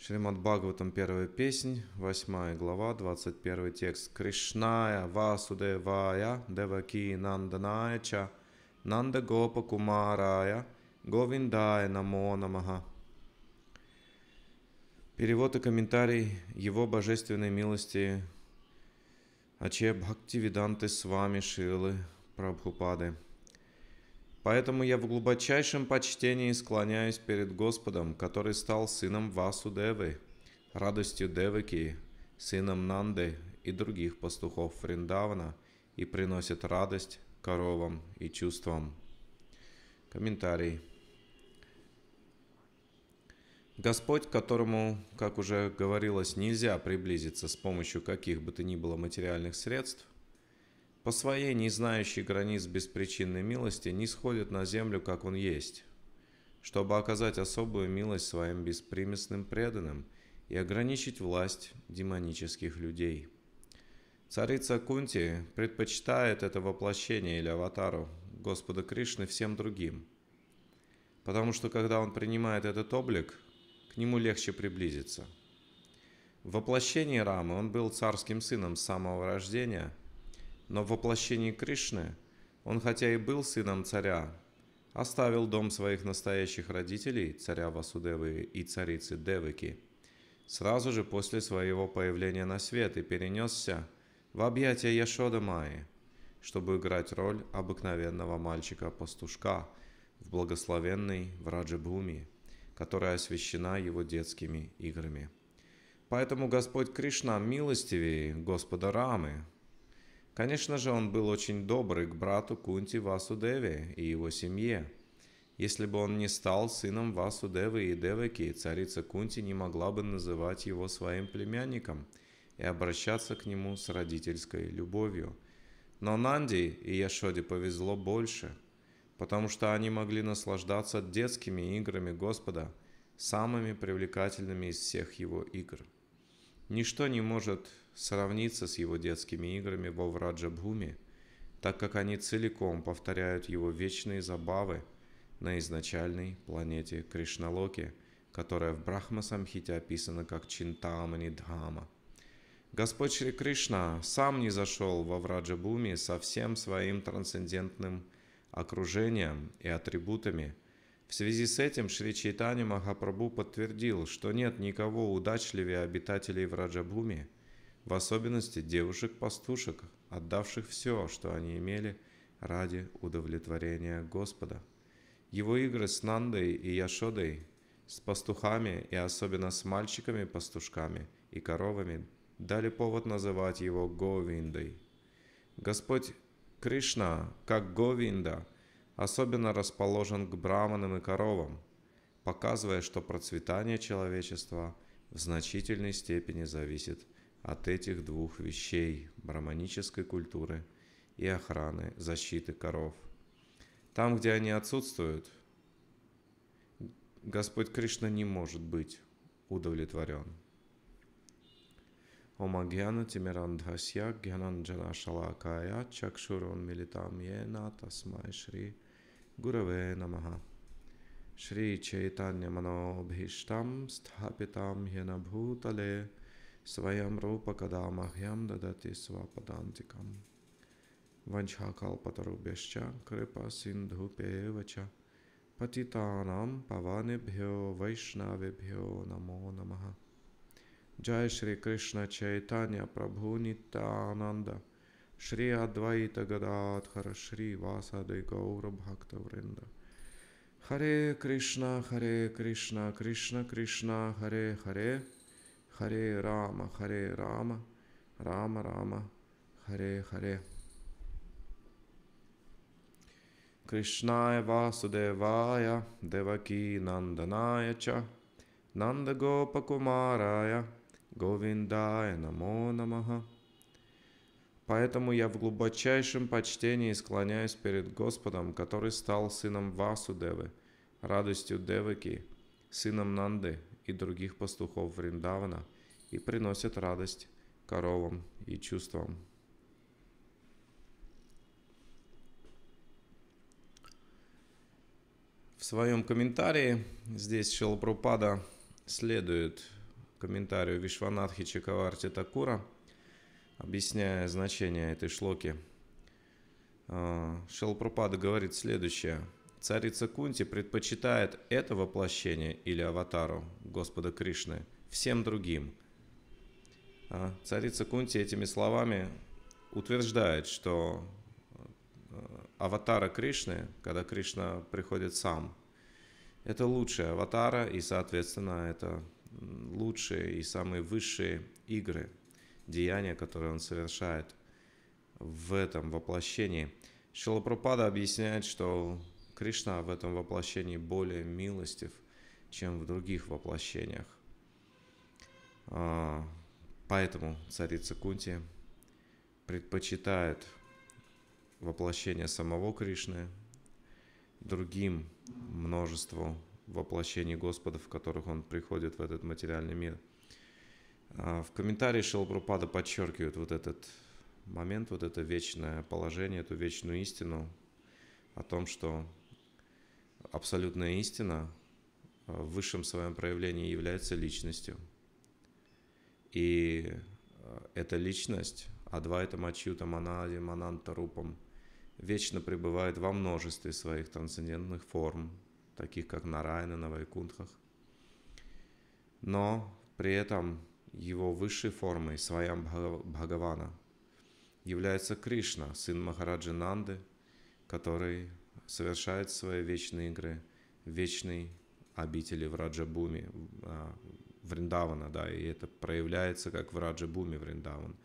Шримад Бхагаватам, первая песня, восьмая глава, двадцать первый текст. Кришная Васудевая Деваки Нанданая Нанда Гопа Кумарая Говиндая Намо Намаха. Перевод и комментарий Его Божественной Милости Аче Бхактивиданты Свами Шилы Прабхупады. Поэтому я в глубочайшем почтении склоняюсь перед Господом, который стал сыном Васудевы, радостью Девыки, сыном Нанды и других пастухов Фриндавана и приносит радость коровам и чувствам. Комментарий. Господь, к которому, как уже говорилось, нельзя приблизиться с помощью каких бы то ни было материальных средств, по своей, не знающей границ беспричинной милости, не сходит на землю, как он есть, чтобы оказать особую милость своим беспримесным преданным и ограничить власть демонических людей. Царица Кунти предпочитает это воплощение или аватару Господа Кришны всем другим, потому что когда он принимает этот облик, к нему легче приблизиться. В воплощении Рамы он был царским сыном с самого рождения – но в воплощении Кришны он хотя и был сыном царя, оставил дом своих настоящих родителей, царя Васудевы и царицы Девыки, сразу же после своего появления на свет и перенесся в объятия Яшода Майи, чтобы играть роль обыкновенного мальчика-пастушка в благословенной Враджабхуми, которая освящена его детскими играми. Поэтому Господь Кришна милостивее Господа Рамы, Конечно же, он был очень добрый к брату Кунти Васудеве и его семье. Если бы он не стал сыном Васудевы и Девеки, царица Кунти не могла бы называть его своим племянником и обращаться к нему с родительской любовью. Но Нанди и Яшоде повезло больше, потому что они могли наслаждаться детскими играми Господа, самыми привлекательными из всех его игр. Ничто не может сравнится с его детскими играми во бхуми, так как они целиком повторяют его вечные забавы на изначальной планете Кришналоки, которая в Брахмасамхите описана как Чинтамани Дхама. Господь Шри Кришна сам не зашел во бхуми со всем своим трансцендентным окружением и атрибутами. В связи с этим Шри Чайтани Махапрабху подтвердил, что нет никого удачливее обитателей бхуми в особенности девушек-пастушек, отдавших все, что они имели ради удовлетворения Господа. Его игры с Нандой и Яшодой, с пастухами и особенно с мальчиками-пастушками и коровами дали повод называть его Говиндой. Господь Кришна, как Говинда, особенно расположен к браманам и коровам, показывая, что процветание человечества в значительной степени зависит от от этих двух вещей – браманической культуры и охраны, защиты коров. Там, где они отсутствуют, Господь Кришна не может быть удовлетворен. Омагьяна Тимирандхасья Гьянанджана Шалакая Чакшурон Милитам Ена Тасмай Шри Гураве Намаха Шри Чайтанья Манобхиштам Стхапитам Хенабхутале Бхутале स्वयं रूपकदामह्यं ददति स्वपदान्तिकं वंशाकल्पतरुभ्यश्च कृपसिन्धुपेव च पतितानां पवनेभ्यो वैष्णवेभ्यो नमो नमः जय श्री कृष्ण चैतन्य प्रभु नित्यानंद श्री अद्वैत गदाधर श्री वासदे गौर भक्त वृंद हरे कृष्णा हरे कृष्णा कृष्ण कृष्ण हरे हरे Харе Рама, Харе Рама, Рама Рама, Харе Харе. Кришная Васудевая, Деваки Нанданая Ча, Нанда Гопа Кумарая, Говиндая Намо Намаха. Поэтому я в глубочайшем почтении склоняюсь перед Господом, который стал сыном Васудевы, радостью Деваки, сыном Нанды и других пастухов Вриндавана и приносят радость коровам и чувствам. В своем комментарии здесь Шилапрупада следует комментарию Вишванатхи Чакаварти Такура, объясняя значение этой шлоки. Э, Шилапрупада говорит следующее – Царица Кунти предпочитает это воплощение или аватару Господа Кришны всем другим. А, Царица Кунти этими словами утверждает, что э, аватара Кришны, когда Кришна приходит сам, это лучшая аватара и, соответственно, это лучшие и самые высшие игры, деяния, которые он совершает в этом воплощении. Шилапрапада объясняет, что Кришна в этом воплощении более милостив, чем в других воплощениях. А, поэтому царица Кунти предпочитает воплощение самого Кришны другим множеству воплощений Господа, в которых он приходит в этот материальный мир. А, в комментарии Шилпрупада подчеркивает вот этот момент, вот это вечное положение, эту вечную истину о том, что абсолютная истина э, в высшем своем проявлении является личностью. И э, эта личность, Адвайта Мачьюта Манади Мананта Рупам, вечно пребывает во множестве своих трансцендентных форм, таких как Нарайна, на Вайкунтхах. Но при этом его высшей формой, своям Бхагавана, является Кришна, сын Махараджи Нанды, который совершает свои вечные игры в вечной обители в Раджабуме, а, Вриндавана, да, и это проявляется как в Раджабуме Вриндаван.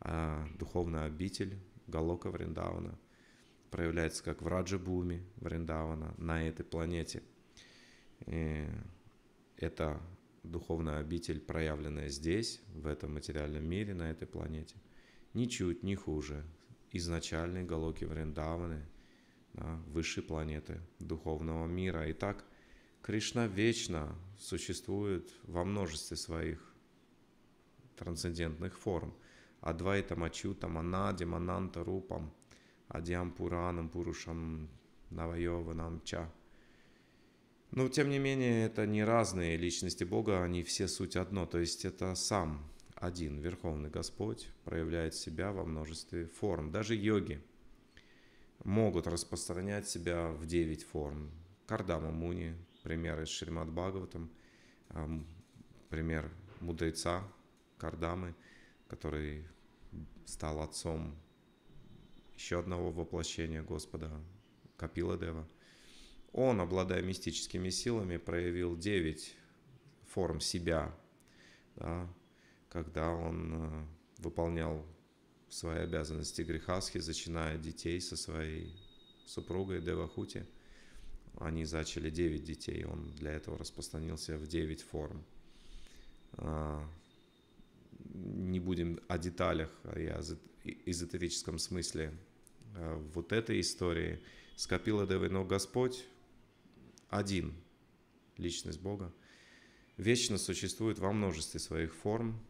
А духовная обитель Галока Вриндавана проявляется как в Раджабуме Вриндавана на этой планете. И это духовная обитель, проявленная здесь, в этом материальном мире, на этой планете, ничуть не хуже изначальной Галоки Вриндаваны – да, э, высшей планеты, духовного мира. Итак, Кришна вечно существует во множестве своих трансцендентных форм. Адвайтам, Ачютам, Анадим, Ананта, Рупам, Адьям, Пуранам, Пурушам, Навайованам, намча Но, ну, тем не менее, это не разные личности Бога, они все суть одно, то есть это сам один Верховный Господь проявляет себя во множестве форм. Даже йоги – могут распространять себя в 9 форм. Кардама Муни, пример из Шримад Бхагаватам, пример мудреца Кардамы, который стал отцом еще одного воплощения Господа, Капила Дева. Он, обладая мистическими силами, проявил 9 форм себя, да, когда он э, выполнял свои обязанности грехасхи, зачиная детей со своей супругой Девахути. Они зачали 9 детей, он для этого распространился в 9 форм. А, не будем о деталях и о эзотерическом смысле а, вот этой истории. Скопила Девы, но Господь один, личность Бога, вечно существует во множестве своих форм,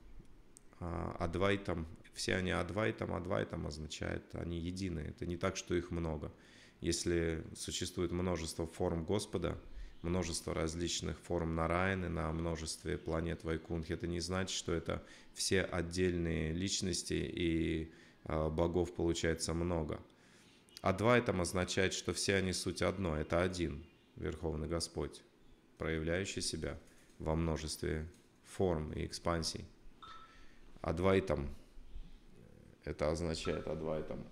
а адвайтам все они адвайтам, адвайтам означает, они едины. Это не так, что их много. Если существует множество форм Господа, множество различных форм Нараяны на множестве планет Вайкунхи, это не значит, что это все отдельные личности и а, богов получается много. Адвайтам означает, что все они суть одно, это один Верховный Господь, проявляющий себя во множестве форм и экспансий. Адвайтам это означает адвайтам.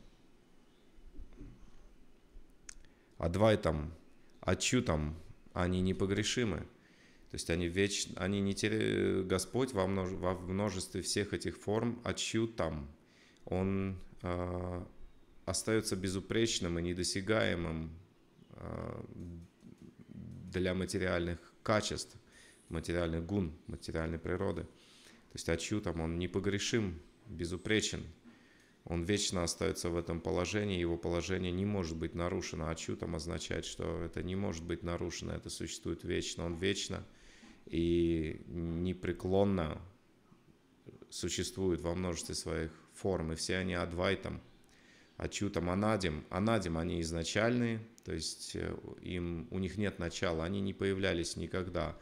Адвайтам, отчутам они непогрешимы. То есть они вечно, они не теря... Господь во, множ... во множестве всех этих форм отчутам. Он э, остается безупречным и недосягаемым э, для материальных качеств, материальных гун, материальной природы. То есть отчутом он непогрешим, безупречен – он вечно остается в этом положении, его положение не может быть нарушено. А там означает, что это не может быть нарушено, это существует вечно. Он вечно и непреклонно существует во множестве своих форм. И все они адвайтом, ачутом, анадим. Анадим они изначальные, то есть э, им, у них нет начала, они не появлялись никогда.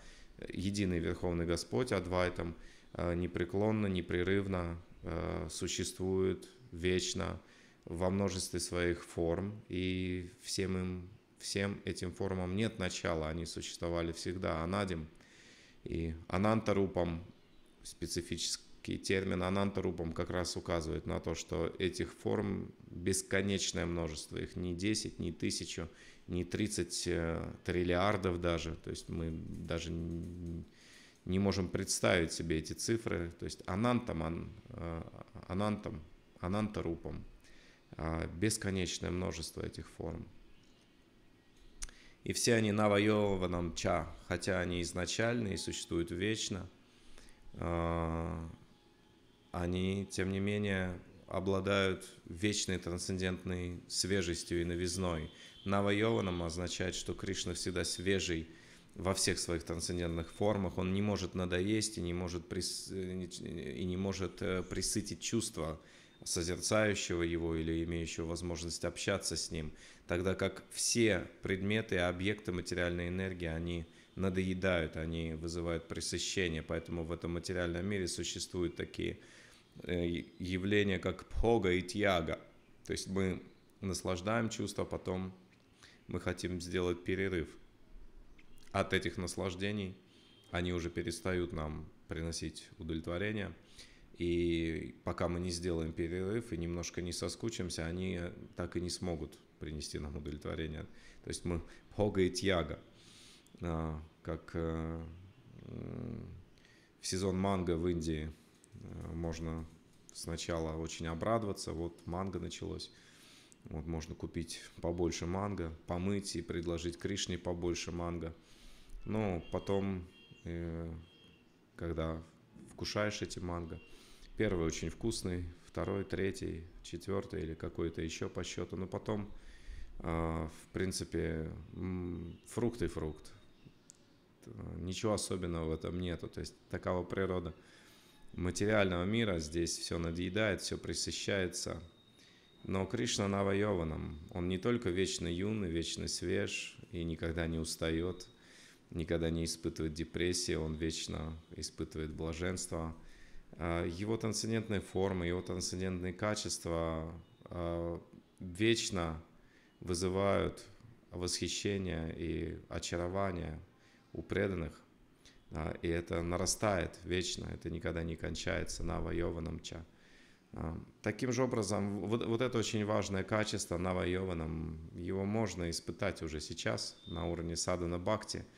Единый Верховный Господь адвайтом э, непреклонно, непрерывно э, существует вечно, во множестве своих форм, и всем, им, всем этим формам нет начала, они существовали всегда. Анадим и анантарупам, специфический термин анантарупам как раз указывает на то, что этих форм бесконечное множество, их не 10, не 1000, не 30 э, триллиардов даже, то есть мы даже не можем представить себе эти цифры, то есть анантам, ан, э, анантам анантарупом. А, бесконечное множество этих форм. И все они навайованам ча, хотя они изначально и существуют вечно, а, они, тем не менее, обладают вечной трансцендентной свежестью и новизной. Навайованам означает, что Кришна всегда свежий, во всех своих трансцендентных формах, он не может надоесть и не может, прис... Э, и не может э, присытить чувства, созерцающего его или имеющего возможность общаться с ним, тогда как все предметы, объекты материальной энергии, они надоедают, они вызывают пресыщение, поэтому в этом материальном мире существуют такие э, явления, как пхога и тьяга. То есть мы наслаждаем чувства, потом мы хотим сделать перерыв. От этих наслаждений они уже перестают нам приносить удовлетворение – и пока мы не сделаем перерыв и немножко не соскучимся, они э, так и не смогут принести нам удовлетворение. То есть мы Бога и Тьяга, как э, в сезон манго в Индии э, можно сначала очень обрадоваться, вот манго началось, вот можно купить побольше манго, помыть и предложить Кришне побольше манго. Но потом, когда вкушаешь эти манго – Первый очень вкусный, второй, третий, четвертый или какой-то еще по счету. Но потом, а, в принципе, фрукт и фрукт. Ничего особенного в этом нету. То есть такова природа материального мира. Здесь все надъедает, все присыщается. Но Кришна Навайованам, он не только вечно юный, вечно свеж и никогда не устает, никогда не испытывает депрессии, он вечно испытывает блаженство – Э, его трансцендентные формы, его трансцендентные качества э, вечно вызывают восхищение и очарование у преданных. Э, и это нарастает вечно, это никогда не кончается на Йованам Ча. Таким же образом, вот, вот это очень важное качество на Йованам, его можно испытать уже сейчас на уровне садана Бхакти –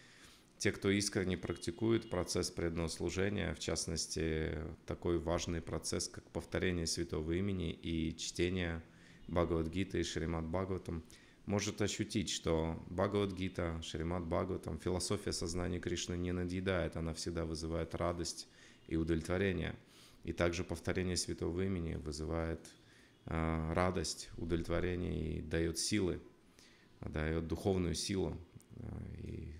те, кто искренне практикует процесс преданного служения, в частности, такой важный процесс, как повторение святого имени и чтение Бхагавадгиты и Шримад Бхагаватам, может ощутить, что Бхагавадгита, Шримад Бхагаватам, философия сознания Кришны не надъедает, она всегда вызывает радость и удовлетворение. И также повторение святого имени вызывает э, радость, удовлетворение и дает силы, дает духовную силу. Э, и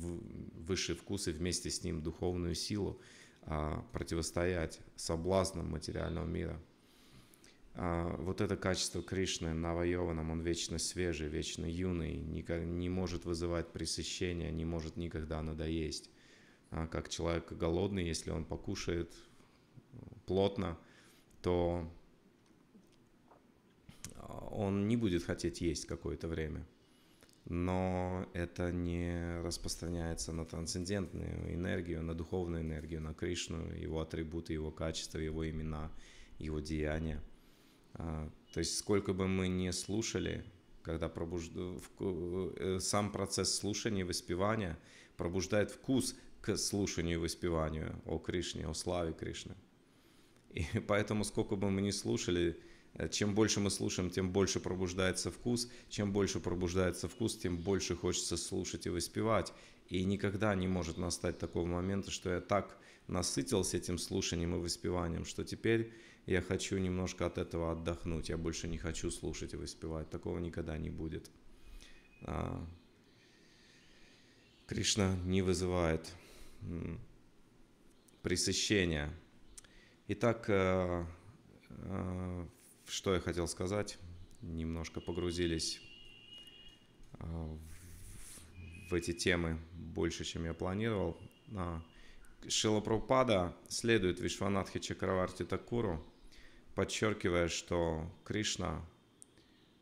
высшие вкусы вместе с ним духовную силу а, противостоять соблазнам материального мира. А, вот это качество Кришны навоеванном, он вечно свежий, вечно юный, не может вызывать пресыщение, не может никогда надоесть. А как человек голодный, если он покушает плотно, то он не будет хотеть есть какое-то время – но это не распространяется на трансцендентную энергию, на духовную энергию, на Кришну, его атрибуты, его качества, его имена, его деяния. А, то есть сколько бы мы ни слушали, когда пробужд... Э, сам процесс слушания и воспевания пробуждает вкус к слушанию и воспеванию о Кришне, о славе Кришны. И поэтому сколько бы мы ни слушали, Э, чем больше мы слушаем, тем больше пробуждается вкус. Чем больше пробуждается вкус, тем больше хочется слушать и воспевать. И никогда не может настать такого момента, что я так насытился этим слушанием и воспеванием, что теперь я хочу немножко от этого отдохнуть. Я больше не хочу слушать и воспевать. Такого никогда не будет. А, Кришна не вызывает пресыщения. Итак, э, э, что я хотел сказать. Немножко погрузились а, в эти темы больше, чем я планировал. А, Шилапрупада следует Вишванатхи Чакраварти Такуру, подчеркивая, что Кришна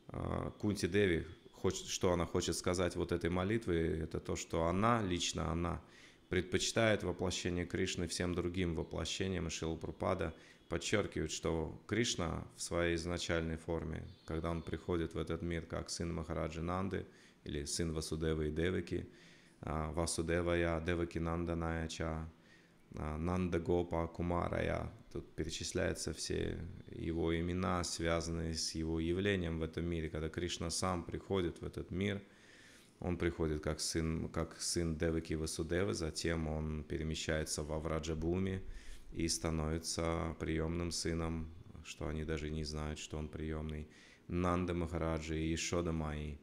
а, Кунти Деви, хочет, что она хочет сказать вот этой молитвой, это то, что она, лично она, предпочитает воплощение Кришны всем другим воплощениям, и Шилапрупада – подчеркивают, что Кришна в своей изначальной форме, когда он приходит в этот мир как сын Махараджи Нанды или сын Васудевы и Девики, а, Васудевая, Деваки Нанданаяча, а, Нанда Гопа Кумара, я Тут перечисляются все его имена, связанные с его явлением в этом мире. Когда Кришна сам приходит в этот мир, он приходит как сын, как сын Деваки Васудевы, затем он перемещается во Враджабуми, Буми, и становится приемным сыном, что они даже не знают, что он приемный, Нанда Махараджи и Ишода Майи.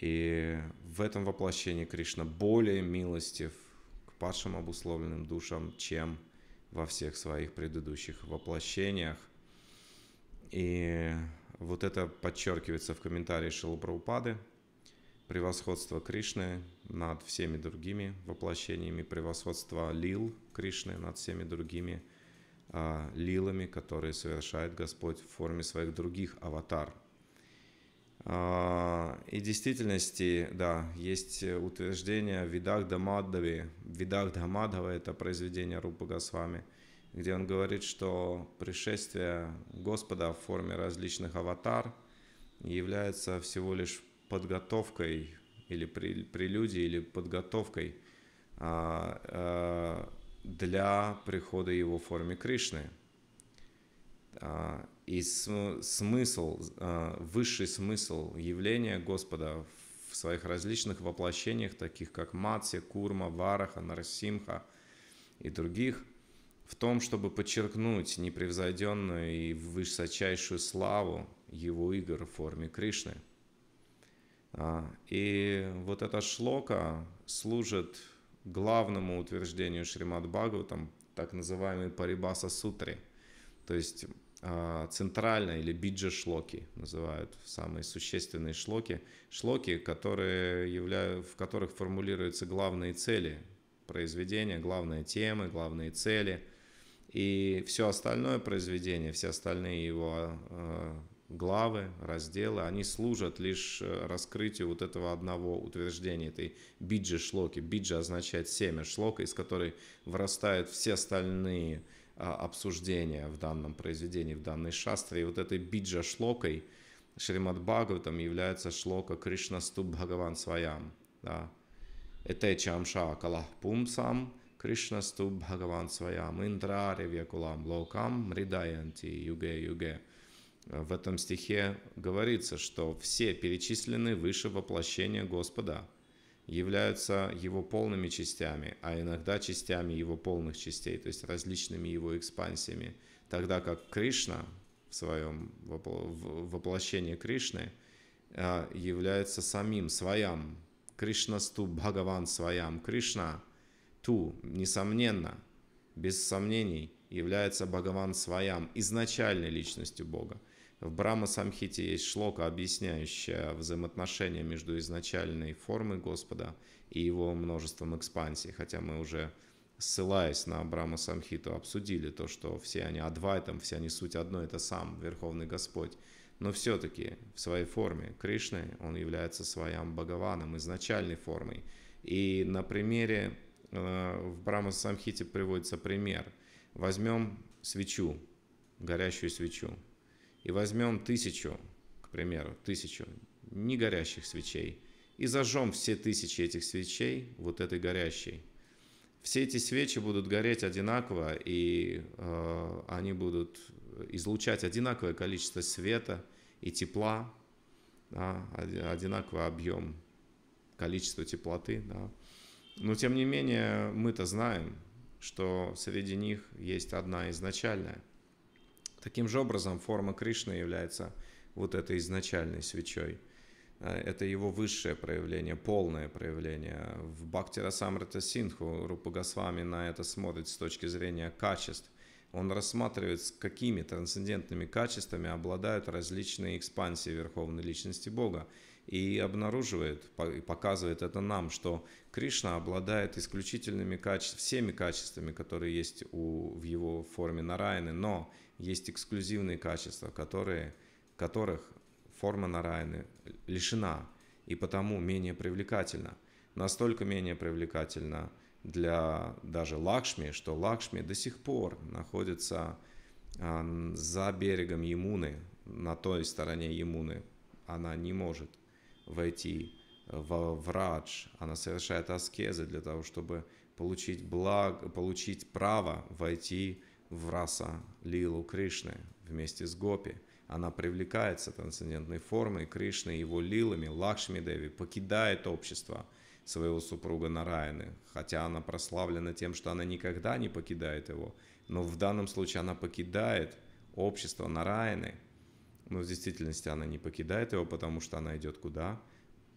И в этом воплощении Кришна более милостив к падшим обусловленным душам, чем во всех своих предыдущих воплощениях. И вот это подчеркивается в комментарии Шилупраупады – превосходство Кришны над всеми другими воплощениями, превосходство лил Кришны над всеми другими а, лилами, которые совершает Господь в форме своих других аватар. А, и в действительности, да, есть утверждение в Видах Дамаддави. Видах Дамадхава – это произведение Рупа Госвами, где он говорит, что пришествие Господа в форме различных аватар является всего лишь подготовкой или прелюдией, или подготовкой а, а, для прихода его в форме Кришны. А, и смысл, высший смысл явления Господа в своих различных воплощениях, таких как Матсия, Курма, Вараха, Нарсимха и других, в том, чтобы подчеркнуть непревзойденную и высочайшую славу его игр в форме Кришны – а, и вот эта шлока служит главному утверждению Шримад Бхагаватам, так называемой Парибаса Сутри, то есть а, центральной или биджа шлоки называют самые существенные шлоки, шлоки, которые являют, в которых формулируются главные цели произведения, главные темы, главные цели – и все остальное произведение, все остальные его а, главы, разделы, они служат лишь э, раскрытию вот этого одного утверждения, этой биджи шлоки. Биджи означает семя шлока, из которой вырастают все остальные а, обсуждения в данном произведении, в данной шастре. И вот этой биджа шлокой Шримад Бхагаватам является шлока Кришна ступ Бхагаван Своям. Да? Этечам Ша Калах Пумсам Кришна ступ Бхагаван Своям Индраревьякулам Локам Мридаянти Юге Юге в этом стихе говорится, что все перечисленные выше воплощения Господа являются Его полными частями, а иногда частями Его полных частей, то есть различными Его экспансиями, тогда как Кришна в своем воплощении Кришны а, является самим своям. Кришнасту Бхагаван своям. Кришна ту, несомненно, без сомнений, является Бхагаван своям, изначальной личностью Бога. В Брама Самхите есть шлока, объясняющая взаимоотношения между изначальной формой Господа и его множеством экспансий, хотя мы уже ссылаясь на Брама Самхиту, обсудили то, что все они адвайтом, все они суть одной, это сам Верховный Господь. Но все-таки в своей форме Кришны он является своим Бхагаваном, изначальной формой. И на примере э, в Брама Самхите приводится пример. Возьмем свечу, горящую свечу, и возьмем тысячу, к примеру, тысячу не горящих свечей, и зажжем все тысячи этих свечей вот этой горящей, все эти свечи будут гореть одинаково, и э, они будут излучать одинаковое количество света и тепла, да, одинаковый объем, количество теплоты. Да. Но тем не менее мы-то знаем, что среди них есть одна изначальная. Таким же образом, форма Кришны является вот этой изначальной свечой. Э, это его высшее проявление, полное проявление. В Бхакти Расамрита Синху Рупа Госвами на это смотрит с точки зрения качеств. Он рассматривает, с какими трансцендентными качествами обладают различные экспансии Верховной Личности Бога. И обнаруживает, показывает это нам, что Кришна обладает исключительными качествами, всеми качествами, которые есть у, в его форме Нараяны, но есть эксклюзивные качества, которые, которых форма нараяны лишена и потому менее привлекательна. Настолько менее привлекательна для даже Лакшми, что Лакшми до сих пор находится а, за берегом Емуны, на той стороне Емуны. Она не может войти во врадж, она совершает аскезы для того, чтобы получить благ, получить право войти в раса Лилу Кришны вместе с Гопи. Она привлекается трансцендентной формой Кришны, его лилами, Лакшми Деви, покидает общество своего супруга Нараяны, хотя она прославлена тем, что она никогда не покидает его, но в данном случае она покидает общество Нараяны, но в действительности она не покидает его, потому что она идет куда?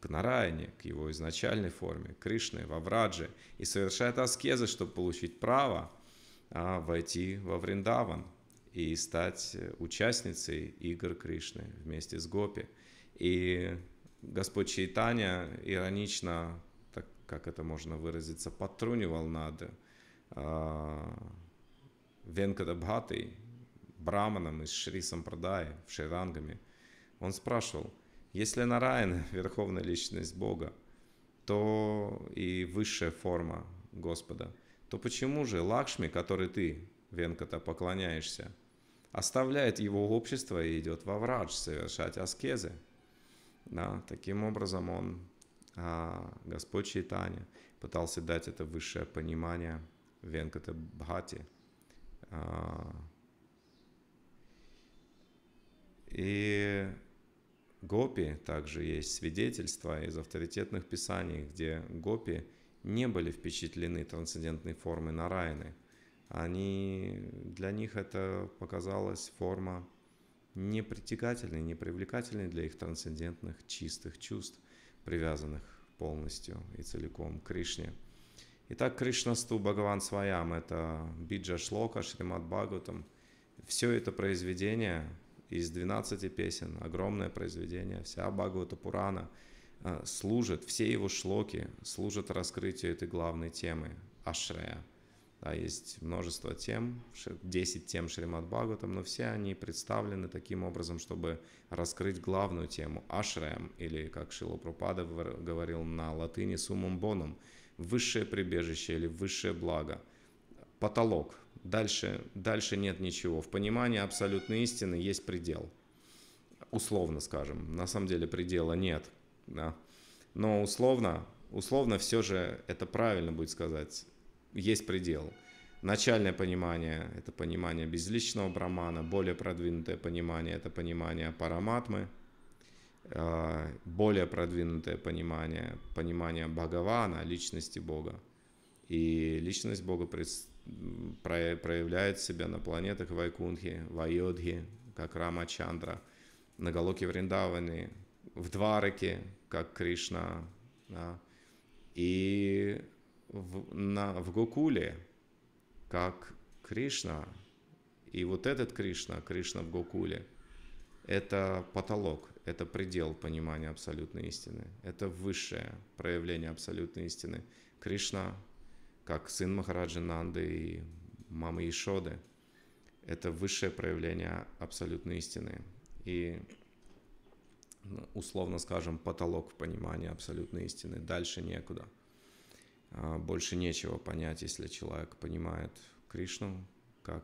К Нараяне, к его изначальной форме, Кришны, во врадже и совершает аскезы, чтобы получить право – а войти во Вриндаван и стать э, участницей игр Кришны вместе с Гопи. И Господь Чайтанья иронично, так как это можно выразиться, подтрунивал над э, Венкадабхатой, браманом из Шри Сампрадаи, в Ширангами. Он спрашивал, если Нараян верховная личность Бога, то и высшая форма Господа – то почему же Лакшми, который ты, Венката, поклоняешься, оставляет его общество и идет во врач совершать аскезы? Да, таким образом он, а, Господь Чайтанья, пытался дать это высшее понимание Венката Бхати. А, и гопи также есть свидетельства из авторитетных писаний, где гопи – не были впечатлены трансцендентной формой Нарайны. Они, для них это показалась форма непритягательной, непривлекательной для их трансцендентных чистых чувств, привязанных полностью и целиком к Кришне. Итак, Кришнасту Бхагаван Сваям – это Биджа Шлока, Шримад Бхагаватам. Все это произведение из 12 песен, огромное произведение, вся Бхагавата Пурана – Э, служит, все его шлоки служат раскрытию этой главной темы – ашрея. Да, есть множество тем, 10 тем Шримад Бхагаватам, но все они представлены таким образом, чтобы раскрыть главную тему – ашреем, или, как Шило Пропада говорил на латыни, суммом боном – высшее прибежище или высшее благо – потолок. Дальше, дальше нет ничего. В понимании абсолютной истины есть предел. Условно скажем. На самом деле предела нет – да. Но условно, условно все же это правильно будет сказать, есть предел. Начальное понимание – это понимание безличного брамана, более продвинутое понимание – это понимание параматмы, э, более продвинутое понимание, понимание Бхагавана, личности Бога. И личность Бога проявляет себя на планетах Вайкунхи, Вайодхи, как Рама Чандра, на Галоке Вриндаване, в Двараке, как Кришна, да, и в, на, в Гокуле, как Кришна. И вот этот Кришна, Кришна в Гокуле, это потолок, это предел понимания абсолютной истины, это высшее проявление абсолютной истины. Кришна, как сын Махараджи Нанды и мамы Ишоды, это высшее проявление абсолютной истины. И условно скажем, потолок в понимании абсолютной истины. Дальше некуда. А, больше нечего понять, если человек понимает Кришну как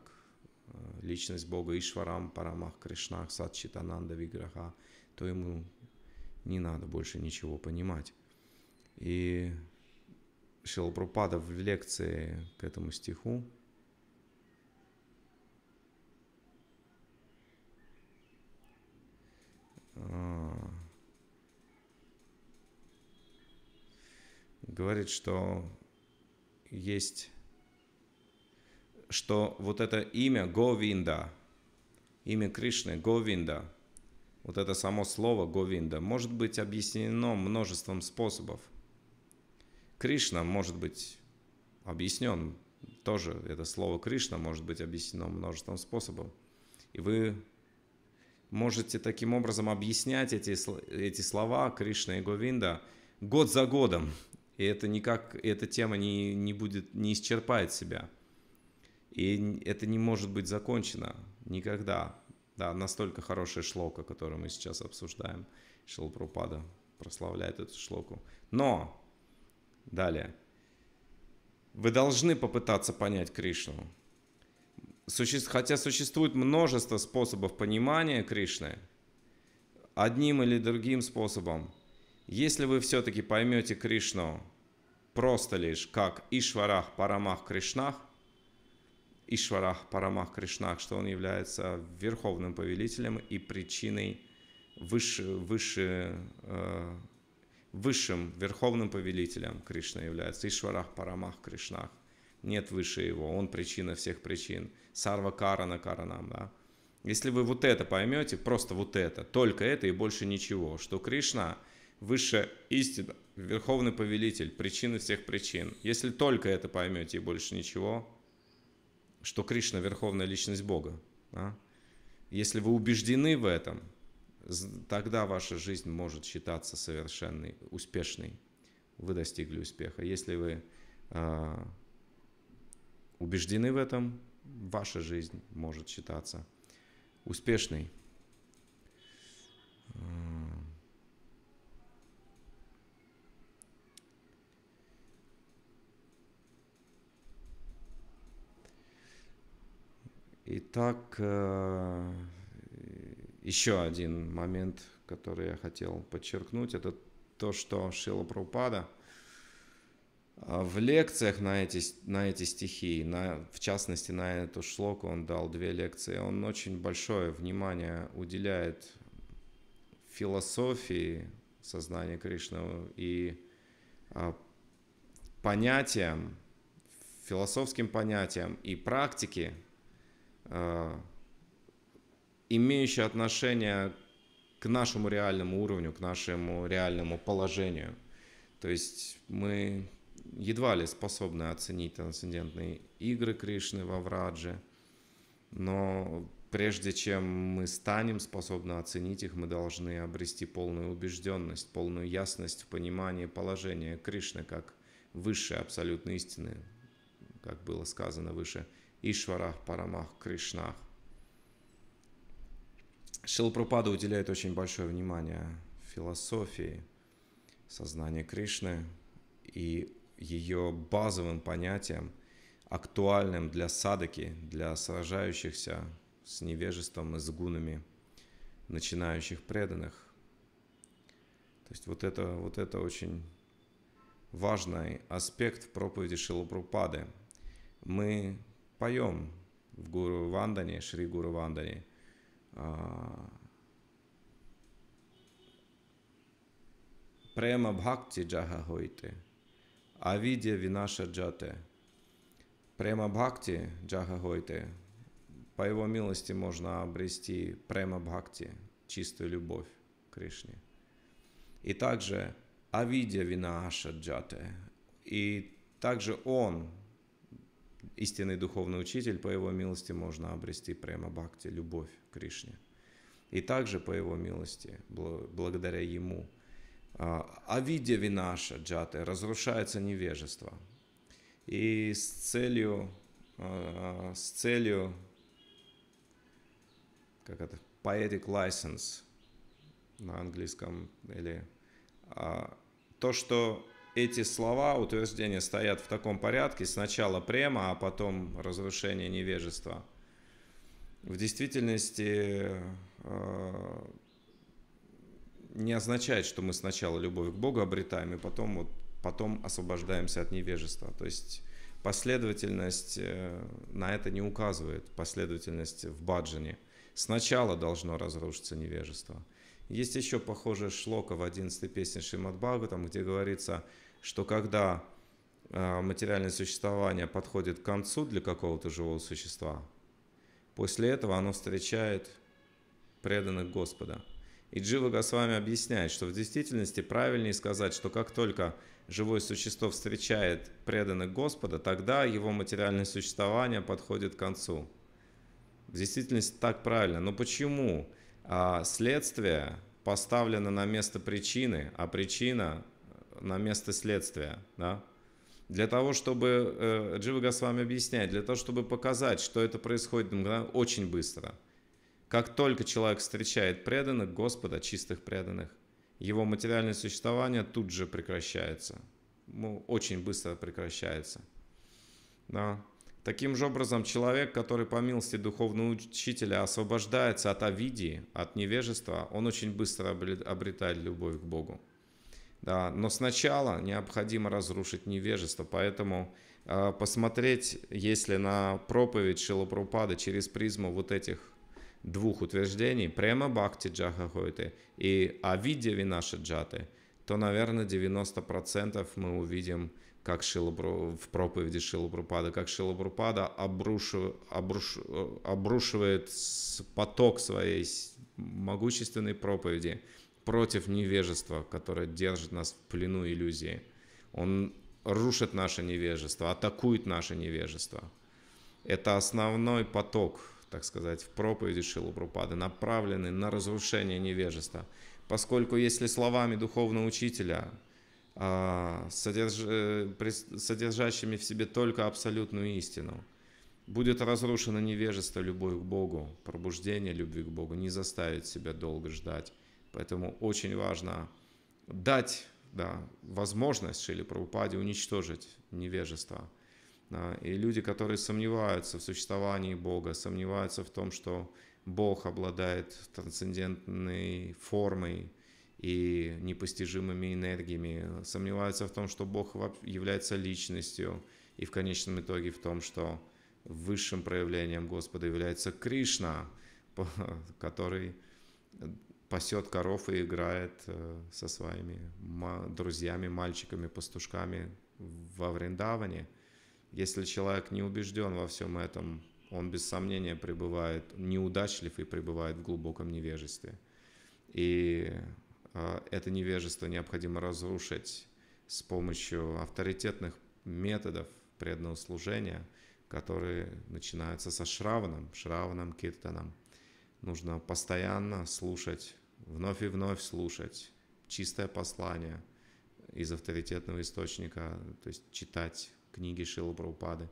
а, личность Бога Ишварам, Парамах, Кришнах, Садчитананда, Виграха, то ему не надо больше ничего понимать. И Шилапрапада в лекции к этому стиху Э, говорит, что есть, что вот это имя Говинда, имя Кришны Говинда, вот это само слово Говинда может быть объяснено множеством способов. Кришна может быть объяснен тоже, это слово Кришна может быть объяснено множеством способов. И вы можете таким образом объяснять эти, эти слова Кришна и Говинда год за годом. И это никак, эта тема не, не будет, не исчерпает себя. И это не может быть закончено никогда. Да, настолько хорошая шлока, которую мы сейчас обсуждаем. Шилпрупада прославляет эту шлоку. Но, далее, вы должны попытаться понять Кришну. Суще... Хотя существует множество способов понимания Кришны, одним или другим способом, если вы все-таки поймете Кришну просто лишь как Ишварах Парамах Кришнах, Ишварах Парамах Кришнах, что он является верховным повелителем и причиной выше, выше, э, высшим верховным повелителем Кришна является, Ишварах Парамах Кришнах нет выше его, он причина всех причин, сарва карана каранам, да. Если вы вот это поймете, просто вот это, только это и больше ничего, что Кришна – выше истина, верховный повелитель, причина всех причин. Если только это поймете и больше ничего, что Кришна – верховная личность Бога. Да? Если вы убеждены в этом, тогда ваша жизнь может считаться совершенной, успешной. Вы достигли успеха. Если вы а, убеждены в этом, ваша жизнь может считаться успешной. Итак, э, еще один момент, который я хотел подчеркнуть, это то, что Шила Прабхупада – а, в лекциях на эти, на эти стихи, на, в частности на эту шлоку он дал две лекции, он очень большое внимание уделяет философии сознания Кришны и а, понятиям, философским понятиям и практике, а, имеющие отношение к нашему реальному уровню, к нашему реальному положению. То есть мы едва ли способны оценить трансцендентные игры Кришны во Врадже, но прежде чем мы станем способны оценить их, мы должны обрести полную убежденность, полную ясность в понимании положения Кришны как высшей абсолютной истины, как было сказано выше, Ишварах, Парамах, Кришнах. Шилпрапада уделяет очень большое внимание философии, сознания Кришны, и ее базовым понятиям, актуальным для садоки, для сражающихся с невежеством и с гунами, начинающих преданных. То есть вот это, вот это очень важный аспект в проповеди Шилапрупады. Мы поем в Гуру Вандане, Шри Гуру Вандане, а, Према Бхакти Джага Хойте – Авидья Винаша Джате. Према Бхакти Джагагойте. По его милости можно обрести према Бхакти, чистую любовь к Кришне. И также Авидья Винаша Джате. И также он, истинный духовный учитель, по его милости можно обрести према Бхакти, любовь к Кришне. И также по его милости, благодаря ему – Авидя а винаша джаты, разрушается невежество. И с целью, с а, целью, как это, poetic license на английском, или а, то, что эти слова, утверждения стоят в таком порядке, сначала према, а потом разрушение невежества. В действительности не означает, что мы сначала любовь к Богу обретаем и потом, вот, потом освобождаемся от невежества. То есть последовательность э, на это не указывает, последовательность в баджане. Сначала должно разрушиться невежество. Есть еще похожая шлока в 11 песне Шримад там, где говорится, что когда э, материальное существование подходит к концу для какого-то живого существа, после этого оно встречает преданных Господа – и Джива Госвами объясняет, что в действительности правильнее сказать, что как только живое существо встречает преданных Господа, тогда его материальное существование подходит к концу. В действительности так правильно. Но почему а, следствие поставлено на место причины, а причина на место следствия? Да? Для того, чтобы, э, Джива Госвами объясняет, для того, чтобы показать, что это происходит очень быстро – как только человек встречает преданных Господа, чистых преданных, его материальное существование тут же прекращается. Ну, очень быстро прекращается. Да. Таким же образом, человек, который по милости духовного учителя освобождается от авидии, от невежества, он очень быстро обретает любовь к Богу. Да, но сначала необходимо разрушить невежество, поэтому э, посмотреть, если на проповедь Шилопрупада через призму вот этих двух утверждений, према бхакти джаха хойте и авидья винаша джаты, то, наверное, 90% мы увидим как Шилабру, в проповеди Шилабрупада, как Шилабрупада обрушив, обруш, обрушивает поток своей могущественной проповеди против невежества, которое держит нас в плену иллюзии. Он рушит наше невежество, атакует наше невежество. Это основной поток так сказать, в проповеди Шилупрупады, направлены на разрушение невежества. Поскольку если словами духовного учителя, а, э, содержащими в себе только абсолютную истину, будет разрушено невежество любовь к Богу, пробуждение любви к Богу, не заставит себя долго ждать. Поэтому очень важно дать да, возможность Шили Прабхупаде уничтожить невежество – и люди, которые сомневаются в существовании Бога, сомневаются в том, что Бог обладает трансцендентной формой и непостижимыми энергиями, сомневаются в том, что Бог является личностью, и в конечном итоге в том, что высшим проявлением Господа является Кришна, который пасет коров и играет э, со своими друзьями, мальчиками, пастушками во Вриндаване – если человек не убежден во всем этом, он без сомнения пребывает неудачлив и пребывает в глубоком невежестве. И а, это невежество необходимо разрушить с помощью авторитетных методов преданного служения, которые начинаются со шраваном, шраваном, киртаном. Нужно постоянно слушать, вновь и вновь слушать чистое послание из авторитетного источника, то есть читать книги Шилы Прабхупады.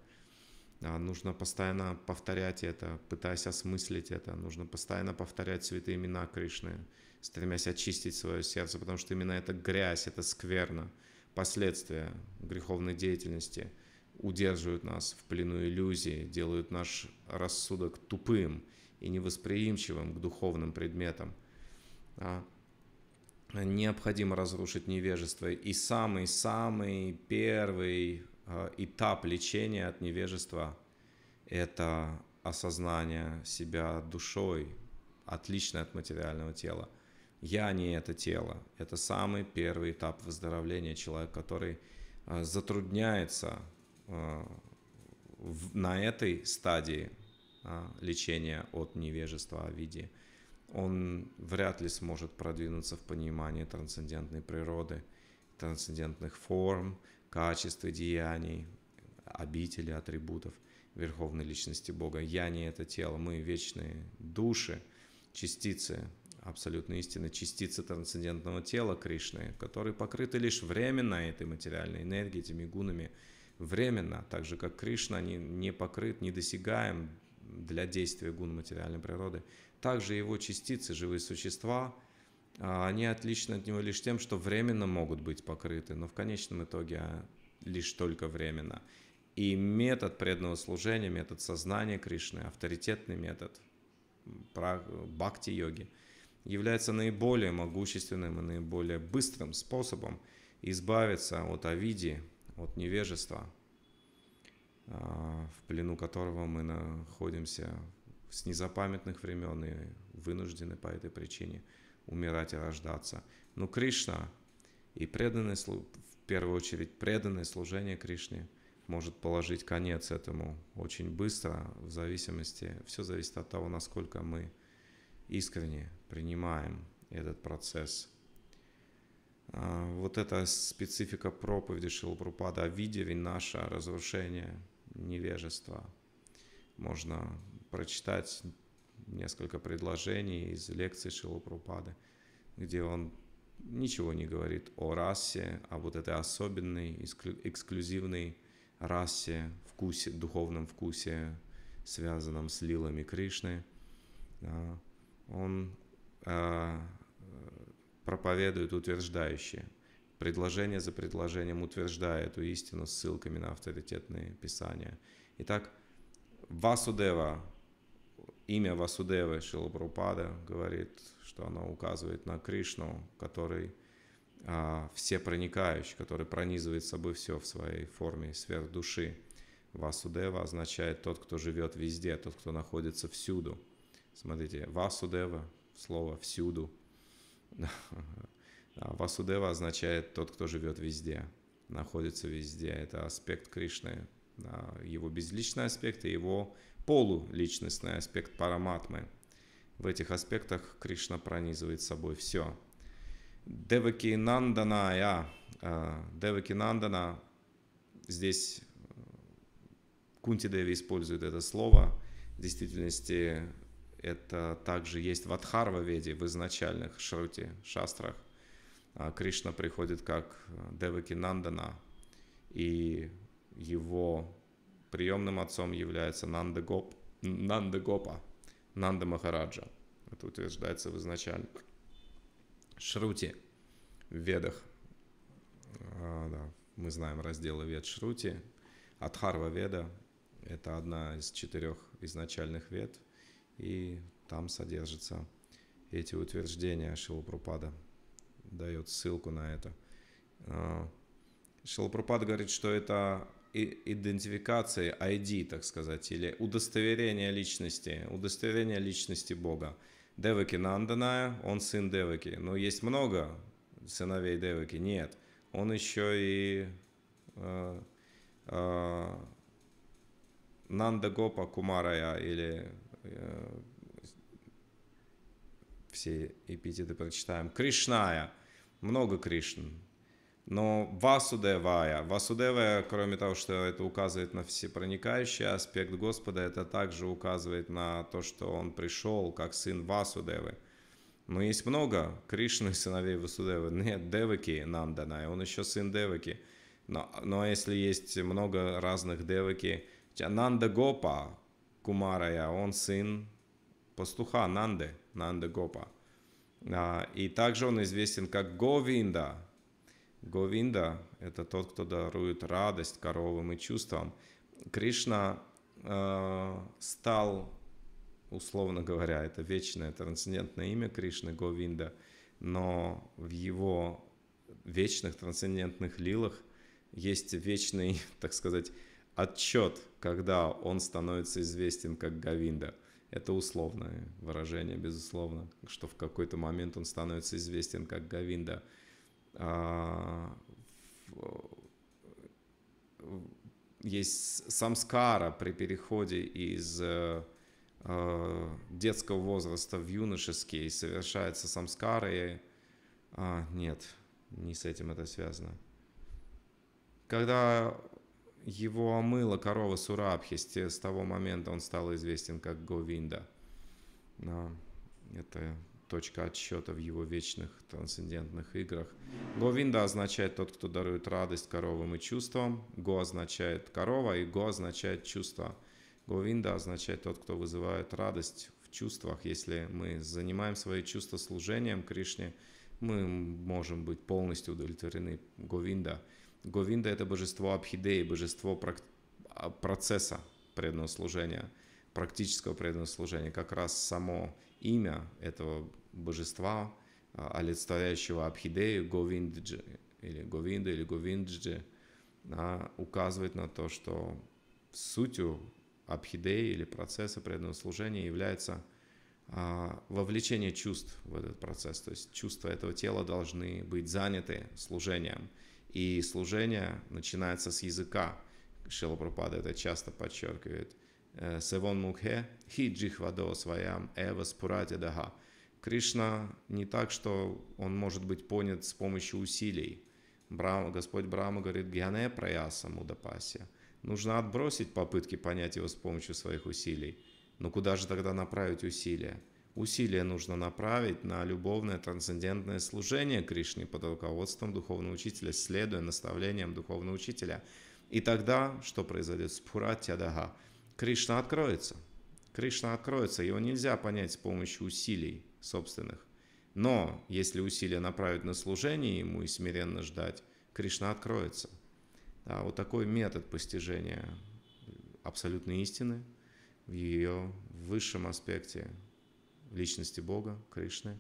А, нужно постоянно повторять это, пытаясь осмыслить это. Нужно постоянно повторять святые имена Кришны, стремясь очистить свое сердце, потому что именно эта грязь, это скверно, последствия греховной деятельности удерживают нас в плену иллюзии, делают наш рассудок тупым и невосприимчивым к духовным предметам. А, необходимо разрушить невежество. И самый-самый первый Э, этап лечения от невежества – это осознание себя душой, отличной от материального тела. Я не это тело. Это самый первый этап выздоровления. человека который э, затрудняется э, на этой стадии лечения от невежества о а виде, он вряд ли сможет продвинуться в понимании трансцендентной природы, трансцендентных форм, качестве деяний, обители, атрибутов Верховной Личности Бога. Я не это тело, мы вечные души, частицы абсолютной истины, частицы трансцендентного тела Кришны, которые покрыты лишь временно этой материальной энергией, этими гунами, временно, так же как Кришна не, не покрыт, недосягаем для действия гун материальной природы, также его частицы, живые существа – а, они отличны от него лишь тем, что временно могут быть покрыты, но в конечном итоге а, лишь только временно. И метод преданного служения, метод сознания Кришны, авторитетный метод бхакти-йоги, является наиболее могущественным и наиболее быстрым способом избавиться от авидии, от невежества, а, в плену которого мы находимся с незапамятных времен и вынуждены по этой причине – умирать и рождаться. Но Кришна и преданное, в первую очередь, преданное служение Кришне может положить конец этому очень быстро, в зависимости, все зависит от того, насколько мы искренне принимаем этот процесс. А, вот эта специфика проповеди Шилпрупада о виде наша разрушение невежества. Можно прочитать несколько предложений из лекции Шилопрупады, где он ничего не говорит о расе, а вот этой особенной, эксклюзивной расе, вкусе, духовном вкусе, связанном с лилами Кришны. Он э, проповедует утверждающие Предложение за предложением утверждает эту истину с ссылками на авторитетные писания. Итак, Васудева имя Васудева Шилабрупада говорит, что оно указывает на Кришну, который а, все проникающий, который пронизывает собой все в своей форме сверх души. Васудева означает тот, кто живет везде, тот, кто находится всюду. Смотрите, Васудева, слово всюду. А Васудева означает тот, кто живет везде, находится везде. Это аспект Кришны, а, его безличный аспект и его полуличностный аспект параматмы. В этих аспектах Кришна пронизывает собой все. Деваки я э, Деваки Нандана. Здесь э, Кунти Деви использует это слово. В действительности это также есть в Адхарва-веде, в изначальных шруте, шастрах. А Кришна приходит как э, Деваки Нандана, и его приемным отцом является Нанда, Гоп, Нанда Гопа, Нанда Махараджа. Это утверждается в изначальном. Шрути в Ведах. А, да, мы знаем разделы Вед Шрути. Адхарва Веда – это одна из четырех изначальных вед, и там содержатся эти утверждения Шилапрупада. Дает ссылку на это. А, Шилапрупад говорит, что это идентификации ID, так сказать, или удостоверения личности, удостоверения личности Бога. Деваки Нанданая, он сын Деваки. Но есть много сыновей Деваки? Нет. Он еще и э, э, Нанда Гопа Кумарая или э, все эпитеты прочитаем. Кришная. Много Кришн. Но Васудевая. Васудевая, кроме того, что это указывает на всепроникающий аспект Господа, это также указывает на то, что Он пришел как сын Васудевы. Но есть много Кришны, сыновей Васудевы. Нет, Деваки нам дана, он еще сын Деваки. Но, но если есть много разных Деваки, Нанда Гопа Кумарая, он сын пастуха Нанды, Нанда Гопа. А, и также он известен как Говинда, Говинда – это тот, кто дарует радость коровам и чувствам. Кришна э, стал, условно говоря, это вечное трансцендентное имя Кришны Говинда, но в его вечных трансцендентных лилах есть вечный, так сказать, отчет, когда он становится известен как Говинда. Это условное выражение, безусловно, что в какой-то момент он становится известен как Говинда – Э, э, есть самскара при переходе из э, детского возраста в юношеский и совершается самскары. А, нет, не с этим это связано. Когда его омыла корова Сурабхи, с того момента он стал известен как Говинда. Это точка отсчета в его вечных трансцендентных играх. Говинда означает тот, кто дарует радость коровым и чувствам. Го означает корова, и го означает чувство. Говинда означает тот, кто вызывает радость в чувствах. Если мы занимаем свои чувства служением Кришне, мы можем быть полностью удовлетворены Говинда. Говинда – это божество Абхидеи, божество а, процесса преданного служения, практического преданного служения. Как раз само имя этого божества, а, олицетворяющего Абхидею, Говинджи, или Говинда, или Говинджи, указывает на то, что сутью Абхидеи или процесса преданного служения является а, вовлечение чувств в этот процесс. То есть чувства этого тела должны быть заняты служением. И служение начинается с языка. Шила Пропада это часто подчеркивает. Э, Севон Мухе хиджих вадо своям эва спурати даха. Кришна не так, что он может быть понят с помощью усилий. Брама, Господь Брама говорит, гьяне праяса мудапасия. Нужно отбросить попытки понять его с помощью своих усилий. Но куда же тогда направить усилия? Усилия нужно направить на любовное трансцендентное служение Кришне под руководством духовного учителя, следуя наставлениям духовного учителя. И тогда что произойдет? Спуратьядага. Кришна откроется. Кришна откроется, его нельзя понять с помощью усилий собственных. Но если усилия направить на служение Ему и смиренно ждать, Кришна откроется. Да, вот такой метод постижения абсолютной истины в ее высшем аспекте личности Бога, Кришны.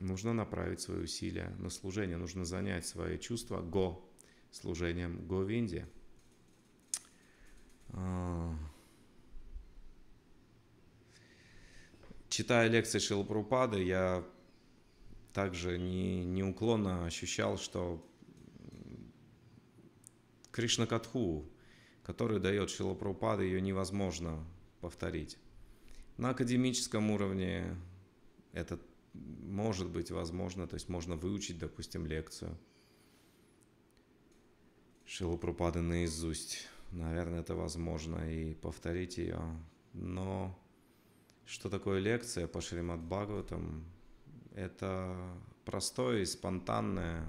Нужно направить свои усилия на служение, нужно занять свои чувства го служением Го Говинде. А, читая лекции Шилапрупады, я также не, неуклонно ощущал, что Кришна Катху, который дает Шилапрупада, ее невозможно повторить. На академическом уровне это может быть возможно, то есть можно выучить, допустим, лекцию Шилапрупады наизусть. Наверное, это возможно и повторить ее, но что такое лекция по Шримад Бхагаватам? Это простое и спонтанное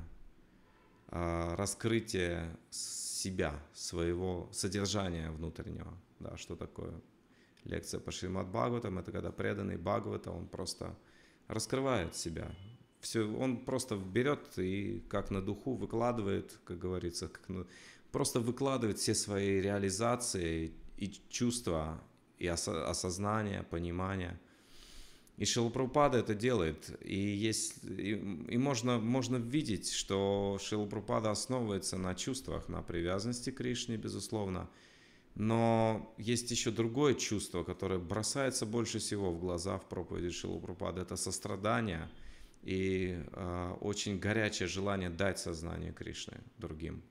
а, раскрытие себя, своего содержания внутреннего. Да, что такое лекция по Шримад Бхагаватам? Это когда преданный Бхагавата, он просто раскрывает себя. Все, он просто берет и как на духу выкладывает, как говорится, как на, просто выкладывает все свои реализации и чувства, и осознание, понимание. И Шилупрупада это делает. И, есть, и, и можно, можно видеть, что Шилупрупада основывается на чувствах, на привязанности к Кришне, безусловно. Но есть еще другое чувство, которое бросается больше всего в глаза в проповеди Шилупрупада. Это сострадание и э, очень горячее желание дать сознание Кришны другим.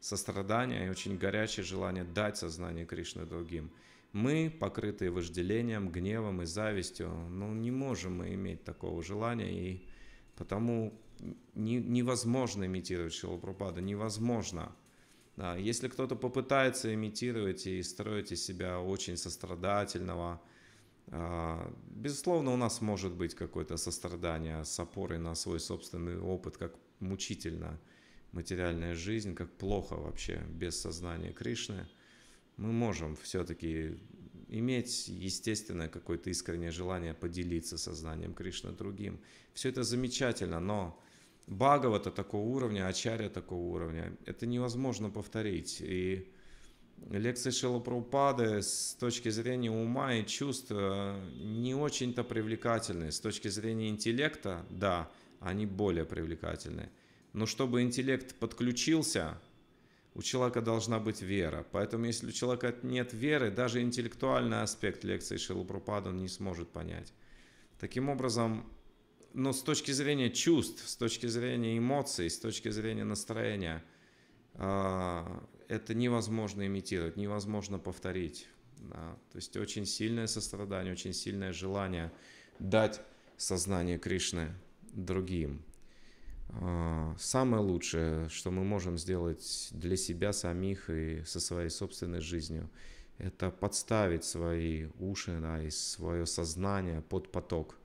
Сострадание и очень горячее желание дать сознание Кришны другим. Мы, покрытые вожделением, гневом и завистью, ну, не можем мы иметь такого желания, и потому не, невозможно имитировать Шилапрапада, невозможно. Да, если кто-то попытается имитировать и строить из себя очень сострадательного, а, Безусловно, у нас может быть какое-то сострадание с опорой на свой собственный опыт, как мучительно материальная жизнь, как плохо вообще без сознания Кришны мы можем все-таки иметь естественное какое-то искреннее желание поделиться сознанием Кришны другим. Все это замечательно, но Бхагавата такого уровня, Ачарья такого уровня, это невозможно повторить. И лекции Шилапрупады с точки зрения ума и чувств э, не очень-то привлекательны. С точки зрения интеллекта, да, они более привлекательны. Но чтобы интеллект подключился – у человека должна быть вера. Поэтому, если у человека нет веры, даже интеллектуальный аспект лекции Шилупрупада он не сможет понять. Таким образом, но ну, с точки зрения чувств, с точки зрения эмоций, с точки зрения настроения, а, это невозможно имитировать, невозможно повторить. То есть очень сильное сострадание, очень сильное желание дать сознание Кришны другим. А, самое лучшее, что мы можем сделать для себя самих и со своей собственной жизнью, это подставить свои уши да, и свое сознание под поток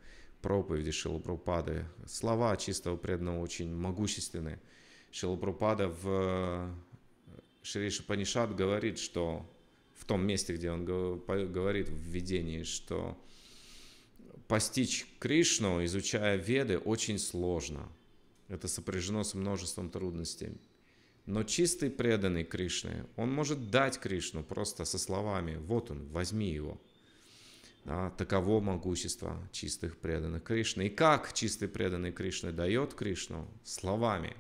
проповеди Шилапрупады. Слова чистого преданного очень могущественные. Шилапрупада в Шриша Панишат говорит, что в том месте, где он говорит в видении, что постичь Кришну, изучая Веды, очень сложно – это сопряжено с множеством трудностей. Но чистый преданный Кришне, он может дать Кришну просто со словами «Вот он, возьми его». Да, таково могущество чистых преданных Кришны. И как чистый преданный Кришны дает Кришну? Словами.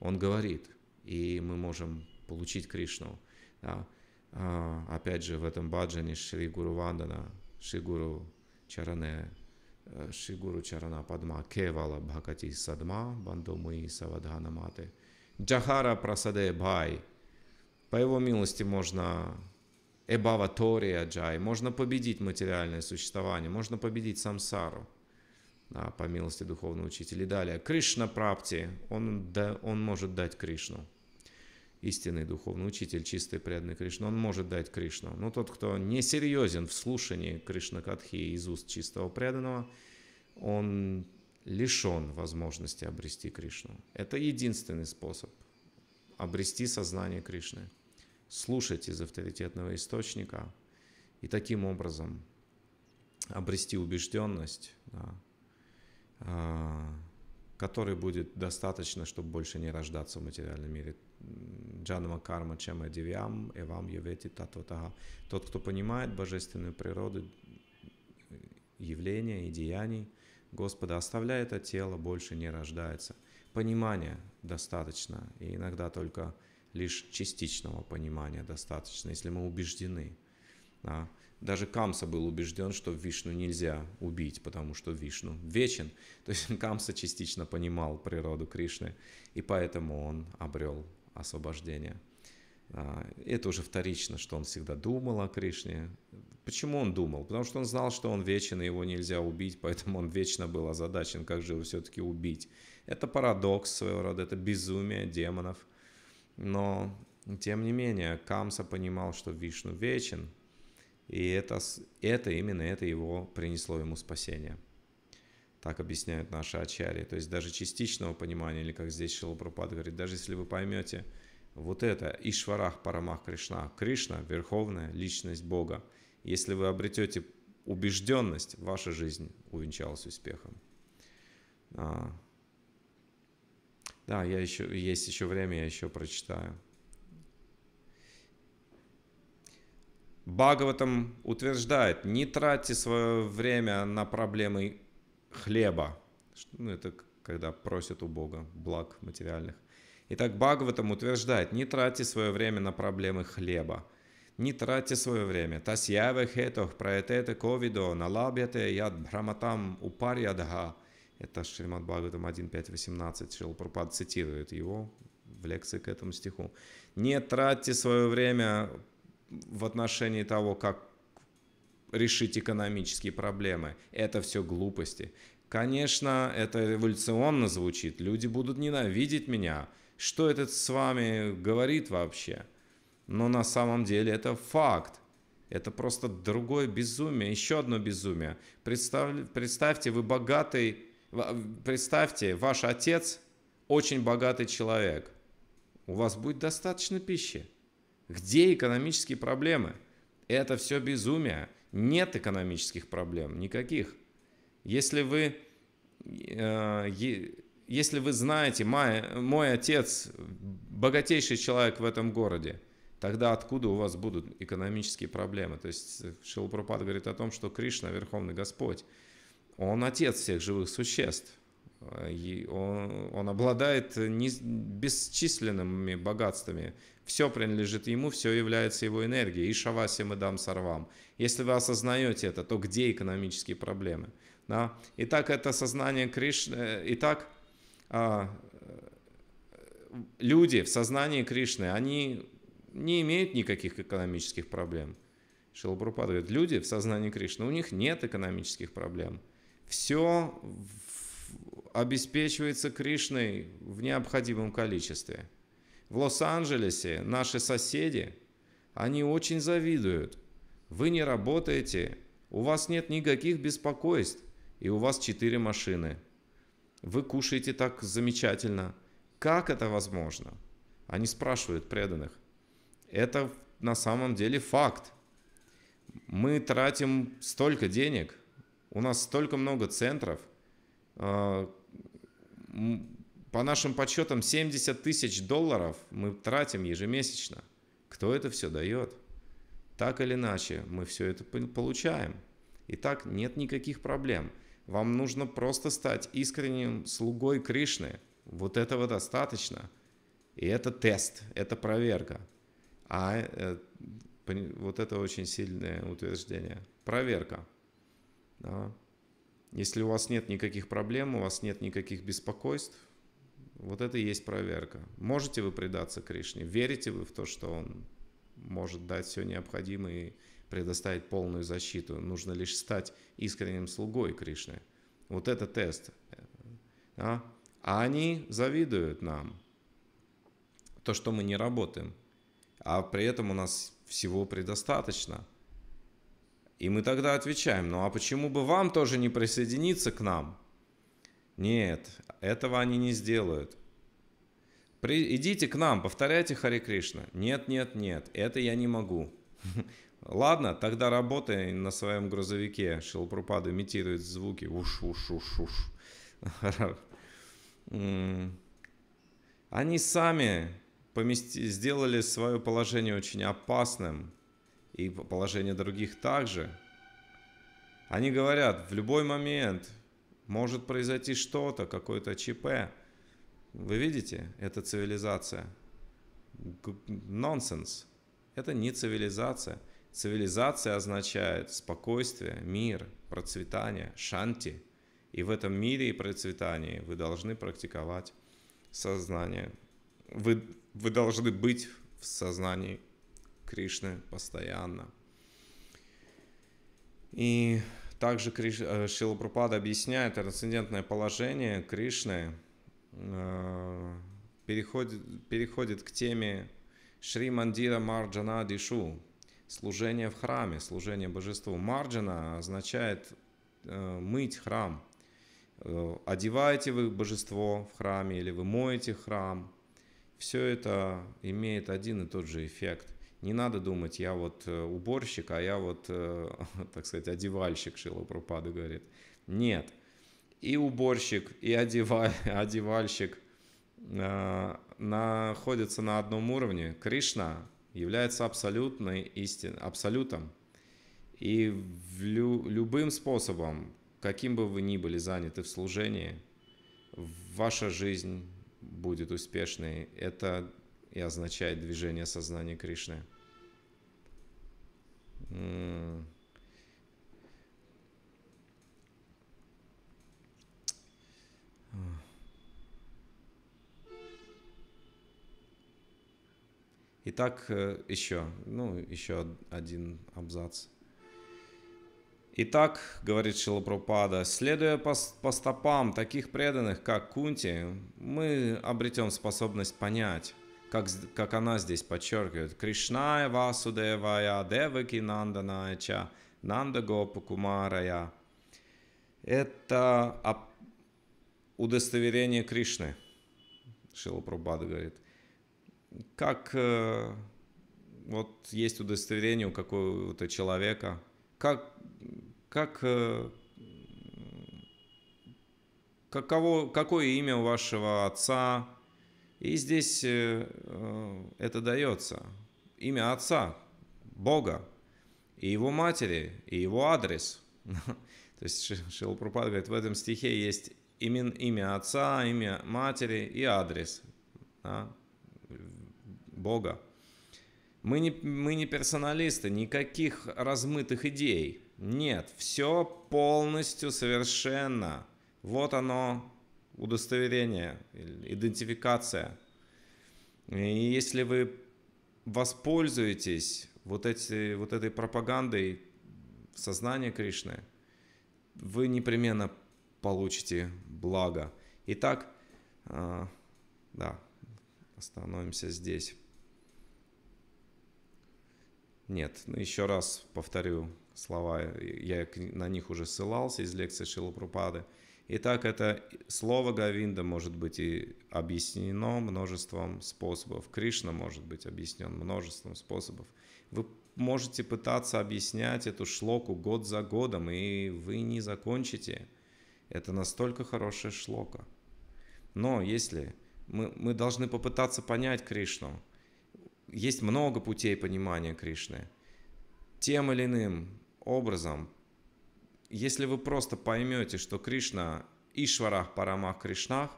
Он говорит, и мы можем получить Кришну. Да. А, опять же, в этом баджане Шри Гуру Вандана, Шри Гуру Чаране Шри Гуру Чарана Падма Кевала Бхакати Садма Бандумы Савадхана Маты Джахара Прасаде Бхай. По его милости можно Эбава Тори Аджай, можно победить материальное существование, можно победить самсару по милости духовного учителя. И далее, Кришна Прапти, он, да, он может дать Кришну истинный духовный учитель, чистый преданный Кришна, он может дать Кришну. Но тот, кто не серьезен в слушании Кришна Кадхи из уст чистого преданного, он лишен возможности обрести Кришну. Это единственный способ обрести сознание Кришны, слушать из авторитетного источника и таким образом обрести убежденность, да, а, который будет достаточно, чтобы больше не рождаться в материальном мире. Джанама карма чема девям, и вам явети татватага. Тот, кто понимает божественную природу, явления и деяний Господа, оставляет это тело, больше не рождается. Понимания достаточно, и иногда только лишь частичного понимания достаточно, если мы убеждены. Да? Даже Камса был убежден, что Вишну нельзя убить, потому что Вишну вечен. То есть Камса частично понимал природу Кришны, и поэтому он обрел освобождение. А, это уже вторично, что он всегда думал о Кришне. Почему он думал? Потому что он знал, что он вечен, и его нельзя убить, поэтому он вечно был озадачен, как же его все-таки убить. Это парадокс своего рода, это безумие демонов. Но, тем не менее, Камса понимал, что Вишну вечен, и это, это именно это его принесло ему спасение. Так объясняют наши ачари. То есть даже частичного понимания, или как здесь Шилапрапад говорит, даже если вы поймете вот это, Ишварах Парамах Кришна, Кришна – верховная личность Бога. Если вы обретете убежденность, ваша жизнь увенчалась успехом. А. да, я еще, есть еще время, я еще прочитаю. Бхагаватам утверждает, не тратьте свое время на проблемы хлеба. Ну, это когда просят у Бога благ материальных. Итак, Бхагаватам утверждает, не тратьте свое время на проблемы хлеба. Не тратьте свое время. Тасьяве хетох праэтете ковидо налабьяте яд браматам упарьядха. Это Шримад Бхагаватам 1.5.18. Шилпрапад цитирует его в лекции к этому стиху. Не тратьте свое время в отношении того, как решить экономические проблемы. Это все глупости. Конечно, это эволюционно звучит. Люди будут ненавидеть меня. Что этот с вами говорит вообще? Но на самом деле это факт. Это просто другое безумие, еще одно безумие. Представь, представьте, вы богатый, представьте, ваш отец очень богатый человек. У вас будет достаточно пищи. Где экономические проблемы? Это все безумие. Нет экономических проблем, никаких. Если вы, э, если вы знаете, мой, мой отец богатейший человек в этом городе, тогда откуда у вас будут экономические проблемы? То есть э, Шилпрапад говорит о том, что Кришна, Верховный Господь, он отец всех живых существ. Э, и он, он обладает не, бесчисленными богатствами, все принадлежит ему, все является его энергией. И шаваси и дам сарвам. Если вы осознаете это, то где экономические проблемы? Да? Итак, это сознание Кришны. Э, итак, а, э, люди в сознании Кришны, они не имеют никаких экономических проблем. Шилбрупад говорит, люди в сознании Кришны, у них нет экономических проблем. Все обеспечивается Кришной в необходимом количестве в Лос-Анджелесе наши соседи, они очень завидуют. Вы не работаете, у вас нет никаких беспокойств, и у вас четыре машины. Вы кушаете так замечательно. Как это возможно? Они спрашивают преданных. Это на самом деле факт. Мы тратим столько денег, у нас столько много центров, а, по нашим подсчетам 70 тысяч долларов мы тратим ежемесячно. Кто это все дает? Так или иначе, мы все это получаем. И так нет никаких проблем. Вам нужно просто стать искренним слугой Кришны. Вот этого достаточно. И это тест, это проверка. А э, вот это очень сильное утверждение. Проверка. Да. Если у вас нет никаких проблем, у вас нет никаких беспокойств, вот это и есть проверка. Можете вы предаться Кришне? Верите вы в то, что Он может дать все необходимое и предоставить полную защиту? Нужно лишь стать искренним слугой Кришны. Вот это тест. А, а они завидуют нам. То, что мы не работаем. А при этом у нас всего предостаточно. И мы тогда отвечаем, ну а почему бы вам тоже не присоединиться к нам? Нет, этого они не сделают. При, идите к нам, повторяйте Хари Кришна. Нет, нет, нет, это я не могу. Ладно, тогда работай на своем грузовике. Шилпрупада имитирует звуки. Уш, уш, уш, уш. Они сами помести, сделали свое положение очень опасным. И положение других также. Они говорят, в любой момент может произойти что-то, какое-то ЧП. Вы видите, это цивилизация. Нонсенс. Это не цивилизация. Цивилизация означает спокойствие, мир, процветание, шанти. И в этом мире и процветании вы должны практиковать сознание. Вы, вы должны быть в сознании Кришны постоянно. И также Криш... Э, Шилапрапада объясняет трансцендентное положение Кришны, э, переходит, переходит к теме Шри Мандира Марджана Дишу, служение в храме, служение божеству. Марджана означает э, мыть храм. одеваете вы божество в храме или вы моете храм. Все это имеет один и тот же эффект. Не надо думать, я вот э, уборщик, а я вот, э, так сказать, одевальщик, Шила Пропада говорит. Нет. И уборщик, и одеваль, одевальщик э, находятся на одном уровне. Кришна является абсолютной истин, абсолютом. И в лю, любым способом, каким бы вы ни были заняты в служении, ваша жизнь будет успешной. Это и означает движение сознания Кришны. Итак, э, еще, ну, еще один абзац. Итак, говорит Шилапрапада, следуя по, по стопам таких преданных, как Кунти, мы обретем способность понять, как, как она здесь подчеркивает, Кришная Васудевая Деваки Нанданаяча Нанда Гопа Кумарая. Это удостоверение Кришны, Шила говорит. Как э, вот есть удостоверение у какого-то человека, как, как э, каково, какое имя у вашего отца, и здесь э, э, это дается. Имя Отца, Бога, и его матери, и его адрес. То есть Шилпрупад говорит, в этом стихе есть имен, имя Отца, имя матери и адрес да, Бога. Мы не, мы не персоналисты, никаких размытых идей. Нет, все полностью совершенно. Вот оно, удостоверение, идентификация. И если вы воспользуетесь вот, эти, вот этой пропагандой сознания Кришны, вы непременно получите благо. Итак, а, да, остановимся здесь. Нет, ну еще раз повторю слова, я на них уже ссылался из лекции Шилопрупады. Пропады Итак, это слово Говинда может быть и объяснено множеством способов. Кришна может быть объяснен множеством способов. Вы можете пытаться объяснять эту шлоку год за годом, и вы не закончите. Это настолько хорошая шлока. Но если мы, мы должны попытаться понять Кришну, есть много путей понимания Кришны. Тем или иным образом если вы просто поймете, что Кришна Ишварах Парамах Кришнах,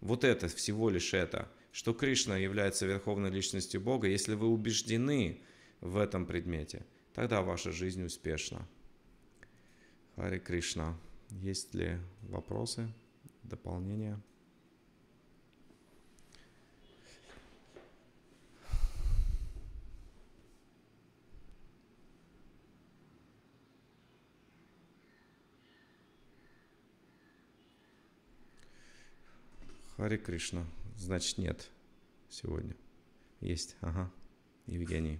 вот это всего лишь это, что Кришна является верховной личностью Бога, если вы убеждены в этом предмете, тогда ваша жизнь успешна. Харе Кришна. Есть ли вопросы, дополнения? Хари Кришна. Значит, нет сегодня. Есть, ага. Евгений.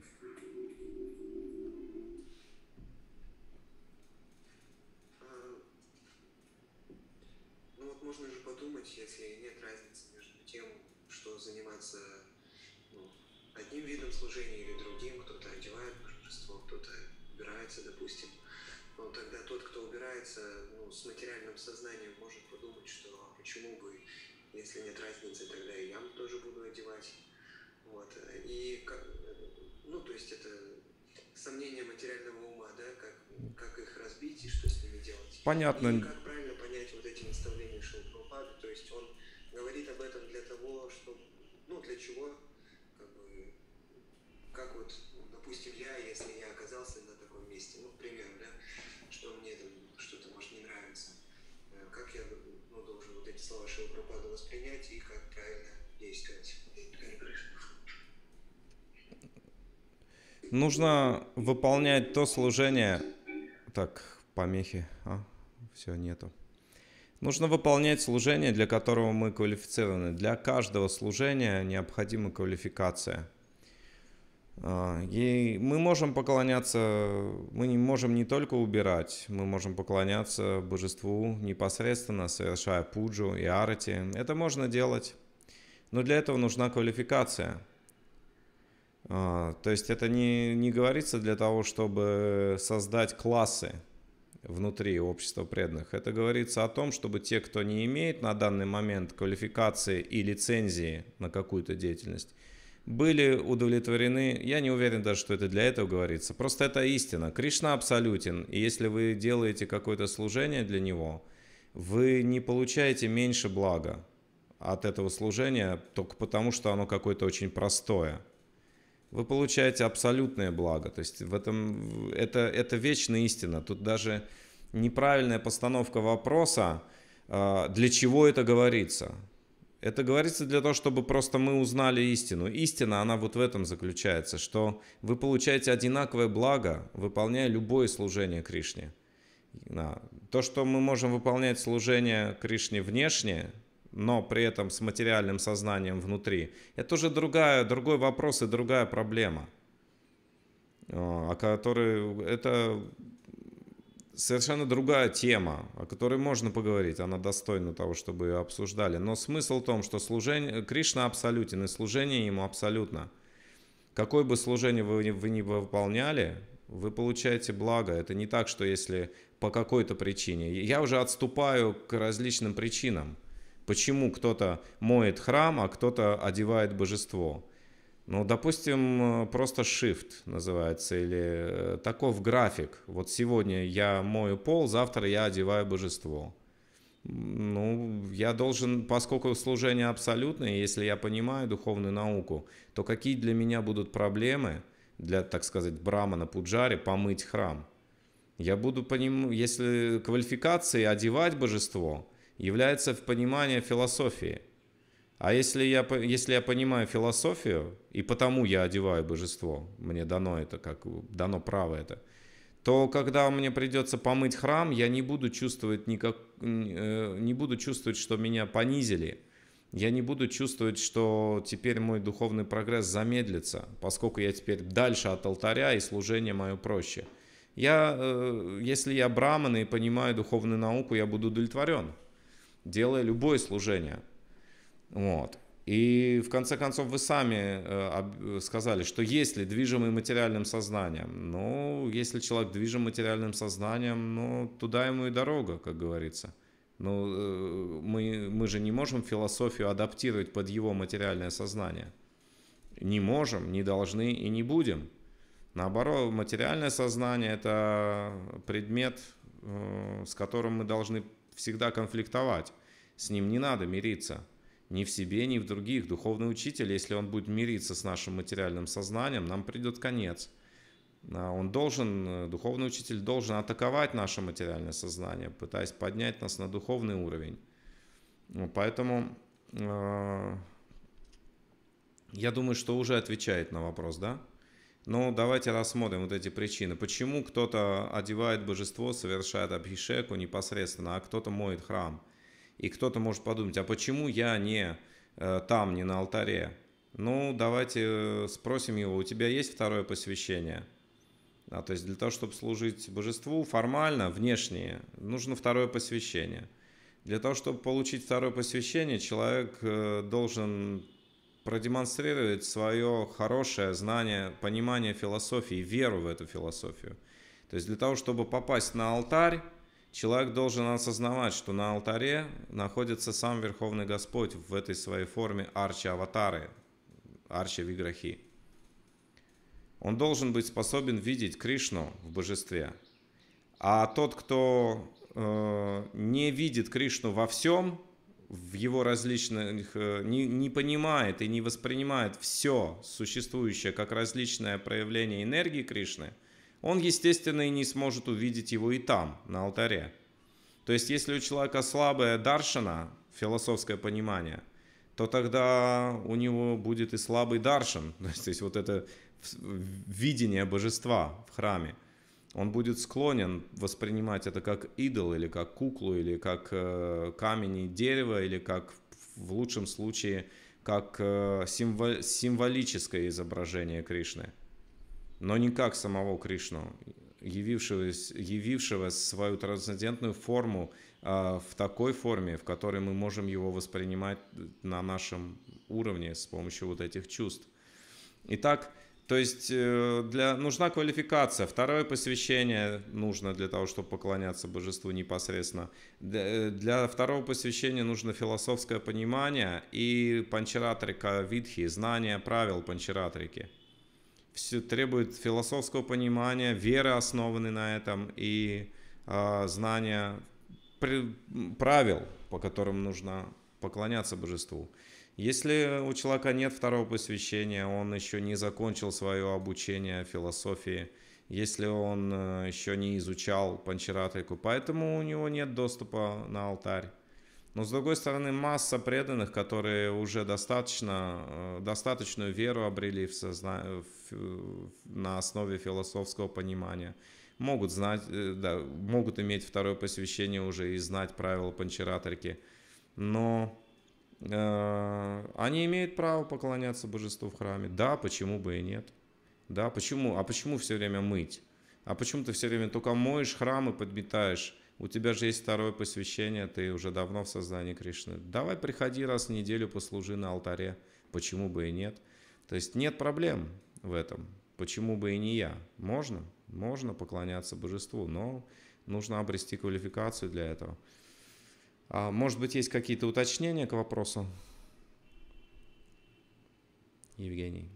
Вот. И как, ну, то есть это сомнения материального ума, да, как, как их разбить и что с ними делать. Понятно. И как правильно понять вот эти наставления Шилпрупада, то есть он говорит об этом для того, что, ну, для чего, как бы, как вот, допустим, я, если я оказался на таком месте, ну, к да, что мне там что-то, может, не нравится, э, как я ну, должен вот эти слова Шилпрупада воспринять и как правильно действовать. Конечно. Нужно выполнять то служение... Так, помехи. А, все, нету. Нужно выполнять служение, для которого мы квалифицированы. Для каждого служения необходима квалификация. А, и мы можем поклоняться, мы не можем не только убирать, мы можем поклоняться божеству непосредственно, совершая пуджу и арати. Это можно делать, но для этого нужна квалификация – а, то есть это не, не говорится для того, чтобы создать классы внутри общества преданных. Это говорится о том, чтобы те, кто не имеет на данный момент квалификации и лицензии на какую-то деятельность, были удовлетворены. Я не уверен даже, что это для этого говорится. Просто это истина. Кришна абсолютен. И если вы делаете какое-то служение для него, вы не получаете меньше блага от этого служения только потому, что оно какое-то очень простое вы получаете абсолютное благо. То есть в этом, это, это вечная истина. Тут даже неправильная постановка вопроса, а, для чего это говорится. Это говорится для того, чтобы просто мы узнали истину. Истина, она вот в этом заключается, что вы получаете одинаковое благо, выполняя любое служение Кришне. То, что мы можем выполнять служение Кришне внешне, но при этом с материальным сознанием внутри, это уже другая, другой вопрос и другая проблема, а, о которой это совершенно другая тема, о которой можно поговорить, она достойна того, чтобы ее обсуждали. Но смысл в том, что служение, Кришна абсолютен, и служение ему абсолютно. Какое бы служение вы, вы ни выполняли, вы получаете благо. Это не так, что если по какой-то причине. Я уже отступаю к различным причинам – Почему кто-то моет храм, а кто-то одевает божество? Ну, допустим, э, просто shift называется, или э, таков график. Вот сегодня я мою пол, завтра я одеваю божество. Ну, я должен, поскольку служение абсолютное, если я понимаю духовную науку, то какие для меня будут проблемы для, так сказать, брамана пуджари помыть храм? Я буду понимать, если квалификации одевать божество – является понимание философии. А если я, если я понимаю философию, и потому я одеваю божество, мне дано это, как дано право это, то когда мне придется помыть храм, я не буду чувствовать никак, э, не буду чувствовать, что меня понизили. Я не буду чувствовать, что теперь мой духовный прогресс замедлится, поскольку я теперь дальше от алтаря и служение мое проще. Я, э, если я браман и понимаю духовную науку, я буду удовлетворен делая любое служение. Вот. И в конце концов вы сами э, э, сказали, что если движимый материальным сознанием, ну, если человек движим материальным сознанием, ну, туда ему и дорога, как говорится. Ну, э, мы, мы же не можем философию адаптировать под его материальное сознание. Не можем, не должны и не будем. Наоборот, материальное сознание – это предмет, с которым мы должны всегда конфликтовать. С ним не надо мириться. Ни в себе, ни в других. Духовный учитель, если он будет мириться с нашим материальным сознанием, нам придет конец. А он должен, духовный учитель должен атаковать наше материальное сознание, пытаясь поднять нас на духовный уровень. Ну, поэтому э, я думаю, что уже отвечает на вопрос, да? Но ну, давайте рассмотрим вот эти причины. Почему кто-то одевает божество, совершает абхишеку непосредственно, а кто-то моет храм? И кто-то может подумать, а почему я не э, там, не на алтаре? Ну, давайте э, спросим его, у тебя есть второе посвящение? А, то есть для того, чтобы служить божеству формально, внешне, нужно второе посвящение. Для того, чтобы получить второе посвящение, человек э, должен продемонстрировать свое хорошее знание, понимание философии, веру в эту философию. То есть для того, чтобы попасть на алтарь, Человек должен осознавать, что на алтаре находится сам Верховный Господь в этой своей форме арчи-аватары, арчи-виграхи. Он должен быть способен видеть Кришну в божестве. А тот, кто э, не видит Кришну во всем, в его различных, э, не, не понимает и не воспринимает все существующее как различное проявление энергии Кришны – он, естественно, и не сможет увидеть его и там, на алтаре. То есть, если у человека слабое даршина, философское понимание, то тогда у него будет и слабый даршин, то есть вот это видение божества в храме. Он будет склонен воспринимать это как идол или как куклу или как э, камень и дерево или как в лучшем случае как э, символическое изображение Кришны но не как самого Кришну, явившегося, явившего свою трансцендентную форму э, в такой форме, в которой мы можем его воспринимать на нашем уровне с помощью вот этих чувств. Итак, то есть э, для, нужна квалификация. Второе посвящение нужно для того, чтобы поклоняться божеству непосредственно. Для, э, для второго посвящения нужно философское понимание и панчаратрика видхи, знание правил панчаратрики все требует философского понимания, веры основаны на этом и э, знания правил, по которым нужно поклоняться божеству. Если у человека нет второго посвящения, он еще не закончил свое обучение философии, если он э, еще не изучал панчаратрику, поэтому у него нет доступа на алтарь. Но с другой стороны, масса преданных, которые уже достаточно, э, достаточную веру обрели в созна... в... на основе философского понимания, могут, знать, э, да, могут иметь второе посвящение уже и знать правила панчаратрики. Но э, они имеют право поклоняться божеству в храме. Да, почему бы и нет. Да, почему? А почему все время мыть? А почему ты все время только моешь храм и подметаешь? у тебя же есть второе посвящение, ты уже давно в сознании Кришны. Давай приходи раз в неделю, послужи на алтаре. Почему бы и нет? То есть нет проблем в этом. Почему бы и не я? Можно, можно поклоняться божеству, но нужно обрести квалификацию для этого. А, может быть, есть какие-то уточнения к вопросу? Евгений.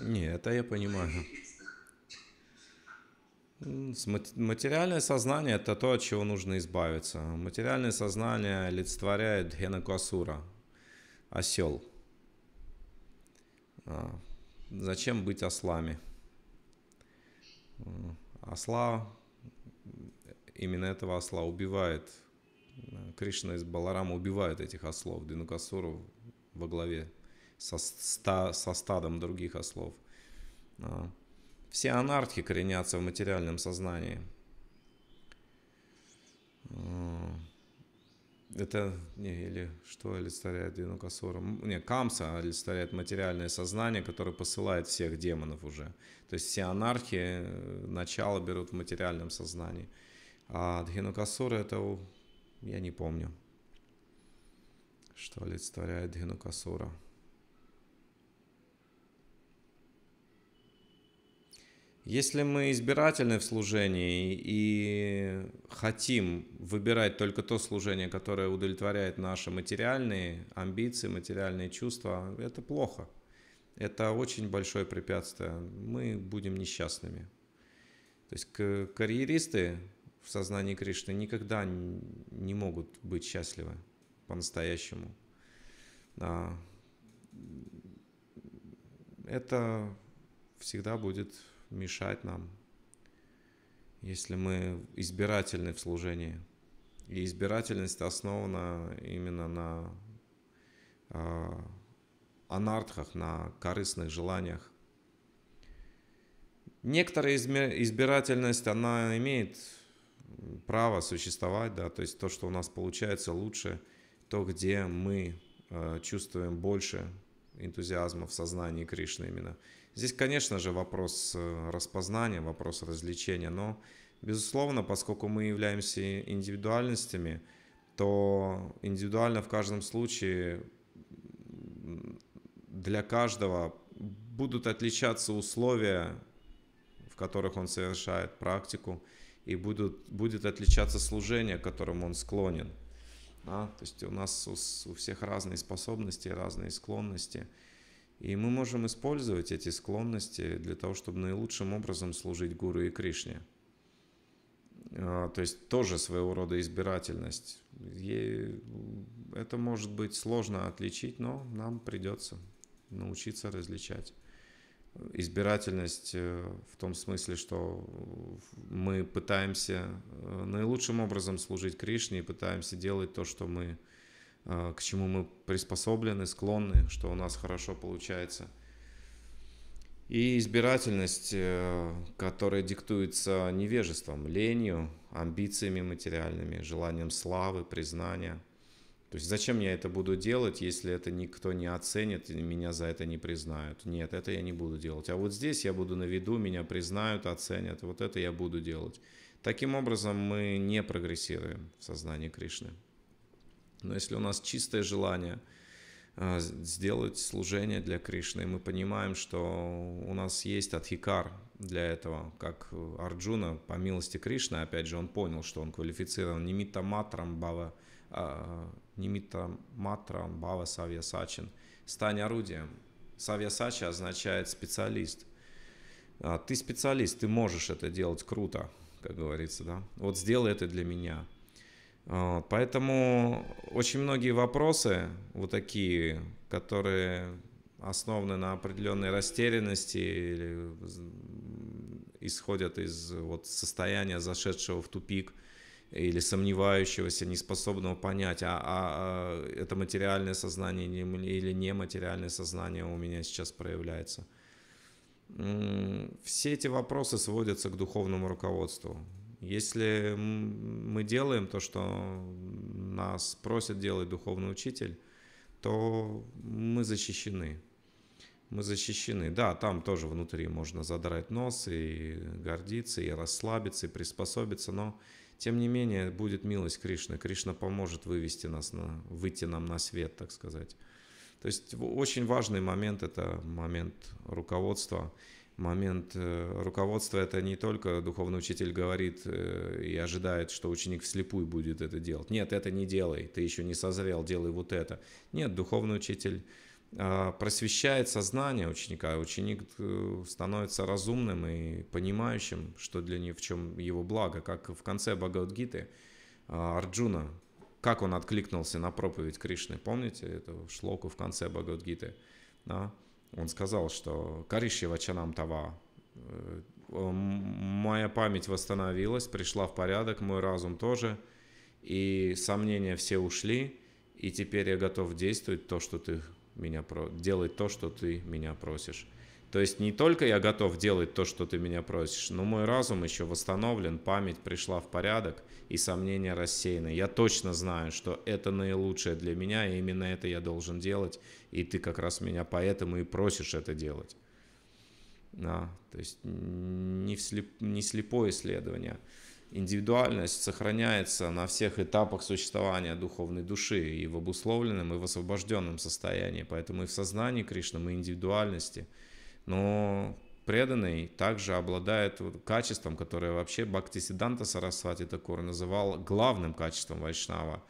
Не, это а я понимаю. Ну, материальное сознание – это то, от чего нужно избавиться. Материальное сознание олицетворяет Генакасура, осел. А, зачем быть ослами? А, осла, именно этого осла убивает. Кришна из Баларама убивает этих ослов, Динукасуру во главе со, ста, со стадом других ослов. А. Все анархи коренятся в материальном сознании. А. Это, не, или что олицетворяет Винукасора? Не, Камса олицетворяет материальное сознание, которое посылает всех демонов уже. То есть все анархии э, начало берут в материальном сознании. А Дхинукасура это, я не помню, что олицетворяет Дхинукасура. Если мы избирательны в служении и хотим выбирать только то служение, которое удовлетворяет наши материальные амбиции, материальные чувства, это плохо. Это очень большое препятствие. Мы будем несчастными. То есть карьеристы в сознании Кришны никогда не могут быть счастливы по-настоящему. А, это всегда будет мешать нам, если мы избирательны в служении. И избирательность основана именно на э, а, анархах, на корыстных желаниях. Некоторая избирательность, она имеет право существовать, да, то есть то, что у нас получается лучше, то, где мы э, чувствуем больше энтузиазма в сознании Кришны именно – Здесь, конечно же, вопрос э, распознания, вопрос развлечения, но, безусловно, поскольку мы являемся индивидуальностями, то индивидуально в каждом случае для каждого будут отличаться условия, в которых он совершает практику, и будут, будет отличаться служение, к которому он склонен. Да? То есть у нас у, у всех разные способности, разные склонности – и мы можем использовать эти склонности для того, чтобы наилучшим образом служить Гуру и Кришне. А, то есть тоже своего рода избирательность. Ей это может быть сложно отличить, но нам придется научиться различать. Избирательность э, в том смысле, что мы пытаемся э, наилучшим образом служить Кришне и пытаемся делать то, что мы Э, к чему мы приспособлены, склонны, что у нас хорошо получается. И избирательность, э, которая диктуется невежеством, ленью, амбициями материальными, желанием славы, признания. То есть зачем я это буду делать, если это никто не оценит и меня за это не признают? Нет, это я не буду делать. А вот здесь я буду на виду, меня признают, оценят. Вот это я буду делать. Таким образом мы не прогрессируем в сознании Кришны. Но если у нас чистое желание э, сделать служение для Кришны, мы понимаем, что у нас есть адхикар для этого, как э, Арджуна, по милости Кришны, опять же, он понял, что он квалифицирован нимита матрам бава, а, нимита матрам бава савья сачин, стань орудием. Савья сача означает специалист. А, ты специалист, ты можешь это делать круто, как говорится, да? Вот сделай это для меня – Поэтому очень многие вопросы, вот такие, которые основаны на определенной растерянности или исходят из вот, состояния зашедшего в тупик или сомневающегося, неспособного понять, а, а, а это материальное сознание или нематериальное сознание у меня сейчас проявляется. Все эти вопросы сводятся к духовному руководству. Если мы делаем то, что нас просит делать духовный учитель, то мы защищены. Мы защищены. Да, там тоже внутри можно задрать нос и гордиться, и расслабиться, и приспособиться, но тем не менее будет милость Кришны. Кришна поможет вывести нас на, выйти нам на свет, так сказать. То есть очень важный момент – это момент руководства момент э, руководства это не только духовный учитель говорит э, и ожидает, что ученик вслепую будет это делать. Нет, это не делай, ты еще не созрел, делай вот это. Нет, духовный учитель а, просвещает сознание ученика, а ученик э, становится разумным и понимающим, что для него, в чем его благо, как в конце Бхагавадгиты а, Арджуна, как он откликнулся на проповедь Кришны, помните эту шлоку в конце Бхагавадгиты? Да? он сказал, что «Карищева чанам тава». Э, моя память восстановилась, пришла в порядок, мой разум тоже, и сомнения все ушли, и теперь я готов действовать то, что ты меня про... делать то, что ты меня просишь. То есть не только я готов делать то, что ты меня просишь, но мой разум еще восстановлен, память пришла в порядок и сомнения рассеяны. Я точно знаю, что это наилучшее для меня, и именно это я должен делать, и ты как раз меня поэтому и просишь это делать. Да, то есть не, слеп, не слепое исследование. Индивидуальность сохраняется на всех этапах существования духовной души и в обусловленном, и в освобожденном состоянии. Поэтому и в сознании Кришны, и индивидуальности – но преданный также обладает качеством, которое вообще Бхактисиданта Сарасвати Такур называл главным качеством Вайшнава.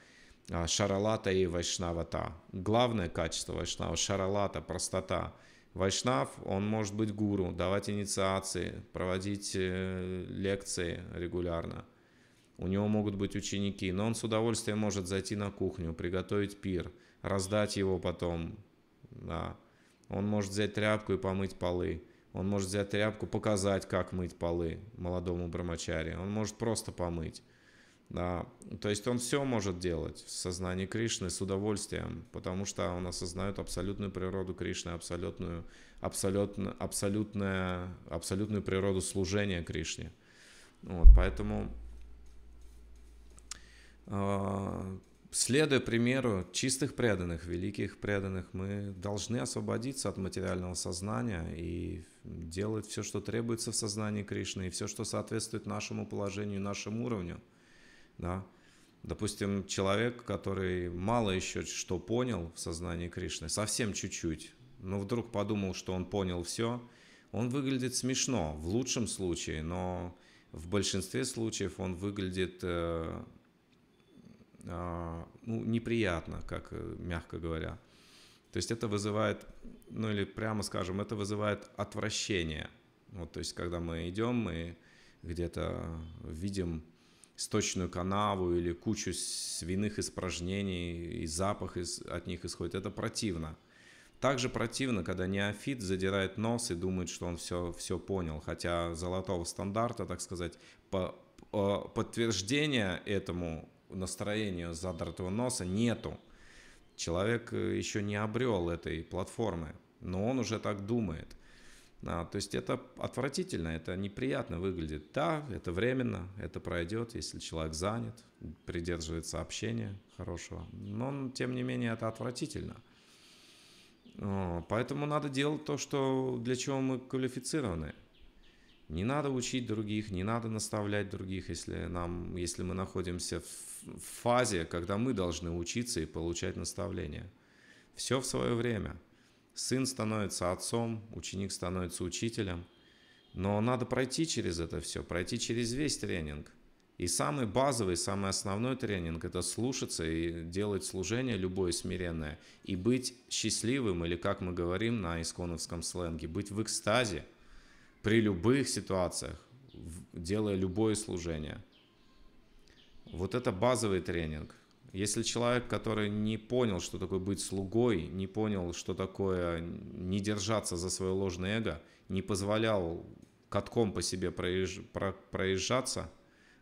А, шаралата и Вайшнавата. Главное качество Вайшнава – шаралата, простота. Вайшнав, он может быть гуру, давать инициации, проводить э, лекции регулярно. У него могут быть ученики, но он с удовольствием может зайти на кухню, приготовить пир, раздать его потом. Да. Он может взять тряпку и помыть полы. Он может взять тряпку, показать, как мыть полы молодому брамачаре. Он может просто помыть. Да. То есть он все может делать в сознании Кришны с удовольствием, потому что он осознает абсолютную природу Кришны, абсолютную, абсолютно, абсолютное, абсолютную природу служения Кришне. Вот, поэтому а, Следуя примеру чистых преданных, великих преданных, мы должны освободиться от материального сознания и делать все, что требуется в сознании Кришны, и все, что соответствует нашему положению, нашему уровню. Да? Допустим, человек, который мало еще что понял в сознании Кришны, совсем чуть-чуть, но вдруг подумал, что он понял все, он выглядит смешно в лучшем случае, но в большинстве случаев он выглядит э, а, ну, неприятно, как э, мягко говоря. То есть это вызывает, ну или прямо скажем, это вызывает отвращение. Вот, то есть когда мы идем, мы где-то видим сточную канаву или кучу свиных испражнений, и запах из, от них исходит. Это противно. Также противно, когда неофит задирает нос и думает, что он все, все понял, хотя золотого стандарта, так сказать, по, э, подтверждение этому настроению задратого носа нету. Человек э, еще не обрел этой платформы, но он уже так думает. А, то есть это отвратительно, это неприятно выглядит. Да, это временно, это пройдет, если человек занят, придерживается общения хорошего. Но, тем не менее, это отвратительно. Поэтому надо делать то, что, для чего мы квалифицированы. Не надо учить других, не надо наставлять других, если, нам, если мы находимся в фазе, когда мы должны учиться и получать наставления. Все в свое время. Сын становится отцом, ученик становится учителем. Но надо пройти через это все, пройти через весь тренинг. И самый базовый, самый основной тренинг – это слушаться и делать служение любое смиренное. И быть счастливым, или как мы говорим на исконовском сленге, быть в экстазе – при любых ситуациях, делая любое служение. Вот это базовый тренинг. Если человек, который не понял, что такое быть слугой, не понял, что такое не держаться за свое ложное эго, не позволял катком по себе проезж... про... проезжаться,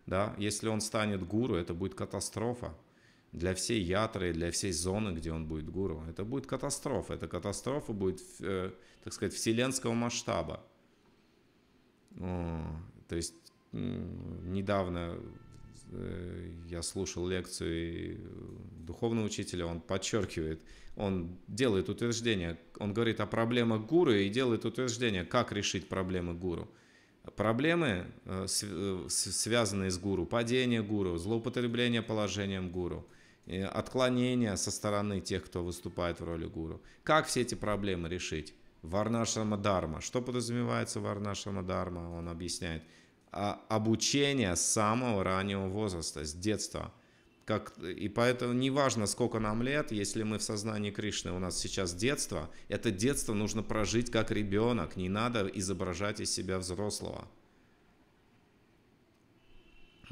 да, если он станет гуру, это будет катастрофа для всей ятры, для всей зоны, где он будет гуру. Это будет катастрофа. это катастрофа будет, э, так сказать, вселенского масштаба. Ну, то есть недавно э, я слушал лекцию духовного учителя, он подчеркивает, он делает утверждение, он говорит о проблемах гуру и делает утверждение, как решить проблемы гуру. Проблемы, э, э, связанные с гуру, падение гуру, злоупотребление положением гуру, отклонение со стороны тех, кто выступает в роли гуру. Как все эти проблемы решить? Варнашама Дарма. Что подразумевается Варнашама Дарма? Он объясняет. А, обучение с самого раннего возраста, с детства. Как, и поэтому неважно, сколько нам лет, если мы в сознании Кришны, у нас сейчас детство, это детство нужно прожить как ребенок, не надо изображать из себя взрослого.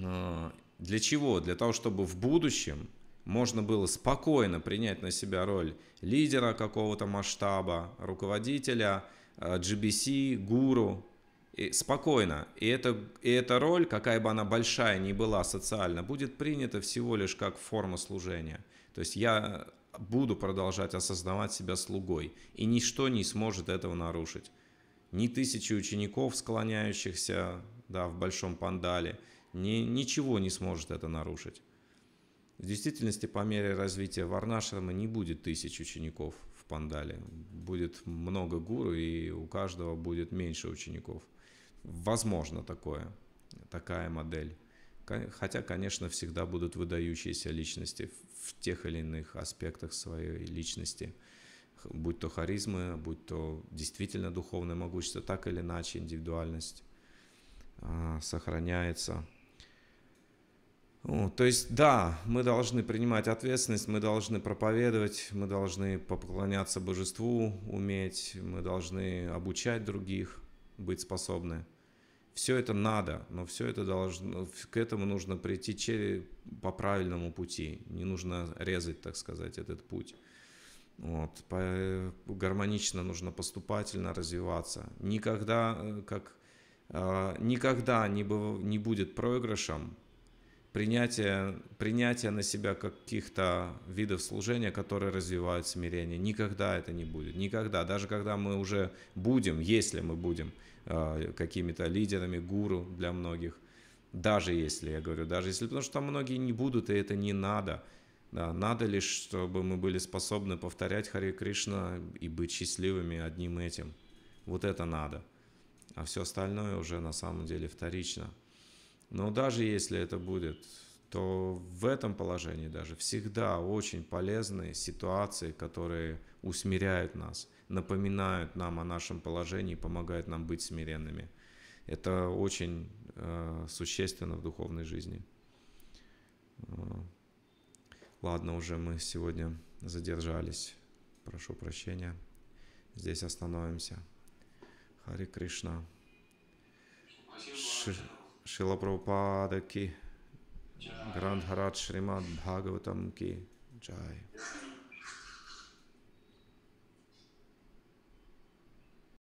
А, для чего? Для того, чтобы в будущем можно было спокойно принять на себя роль лидера какого-то масштаба, руководителя, э, GBC, гуру, и спокойно. И, это, и эта роль, какая бы она большая ни была социально, будет принята всего лишь как форма служения. То есть я буду продолжать осознавать себя слугой, и ничто не сможет этого нарушить. Ни тысячи учеников, склоняющихся да, в большом пандале, ни, ничего не сможет это нарушить. В действительности, по мере развития варнашрама не будет тысяч учеников в пандале. Будет много гуру, и у каждого будет меньше учеников. Возможно такое, такая модель. Хотя, конечно, всегда будут выдающиеся личности в тех или иных аспектах своей личности. Будь то харизмы, будь то действительно духовное могущество, так или иначе индивидуальность а, сохраняется – то есть, да, мы должны принимать ответственность, мы должны проповедовать, мы должны поклоняться божеству, уметь, мы должны обучать других, быть способны. Все это надо, но все это должно, к этому нужно прийти через, по правильному пути. Не нужно резать, так сказать, этот путь. Вот, по, гармонично нужно поступательно развиваться. Никогда, э, как, а, никогда не, быв, не будет проигрышем принятие, принятие на себя каких-то видов служения, которые развивают смирение. Никогда это не будет, никогда. Даже когда мы уже будем, если мы будем э, какими-то лидерами, гуру для многих, даже если, я говорю, даже если, потому что там многие не будут, и это не надо. Да, надо лишь, чтобы мы были способны повторять Харе Кришна и быть счастливыми одним этим. Вот это надо. А все остальное уже на самом деле вторично. Но даже если это будет, то в этом положении даже всегда очень полезны ситуации, которые усмиряют нас, напоминают нам о нашем положении, помогают нам быть смиренными. Это очень э, существенно в духовной жизни. Э, ладно, уже мы сегодня задержались. Прошу прощения. Здесь остановимся. Хари Кришна. Спасибо. Ши... शिल प्रभुपाद की ग्रंथराज श्रीमद्भागवतम की जय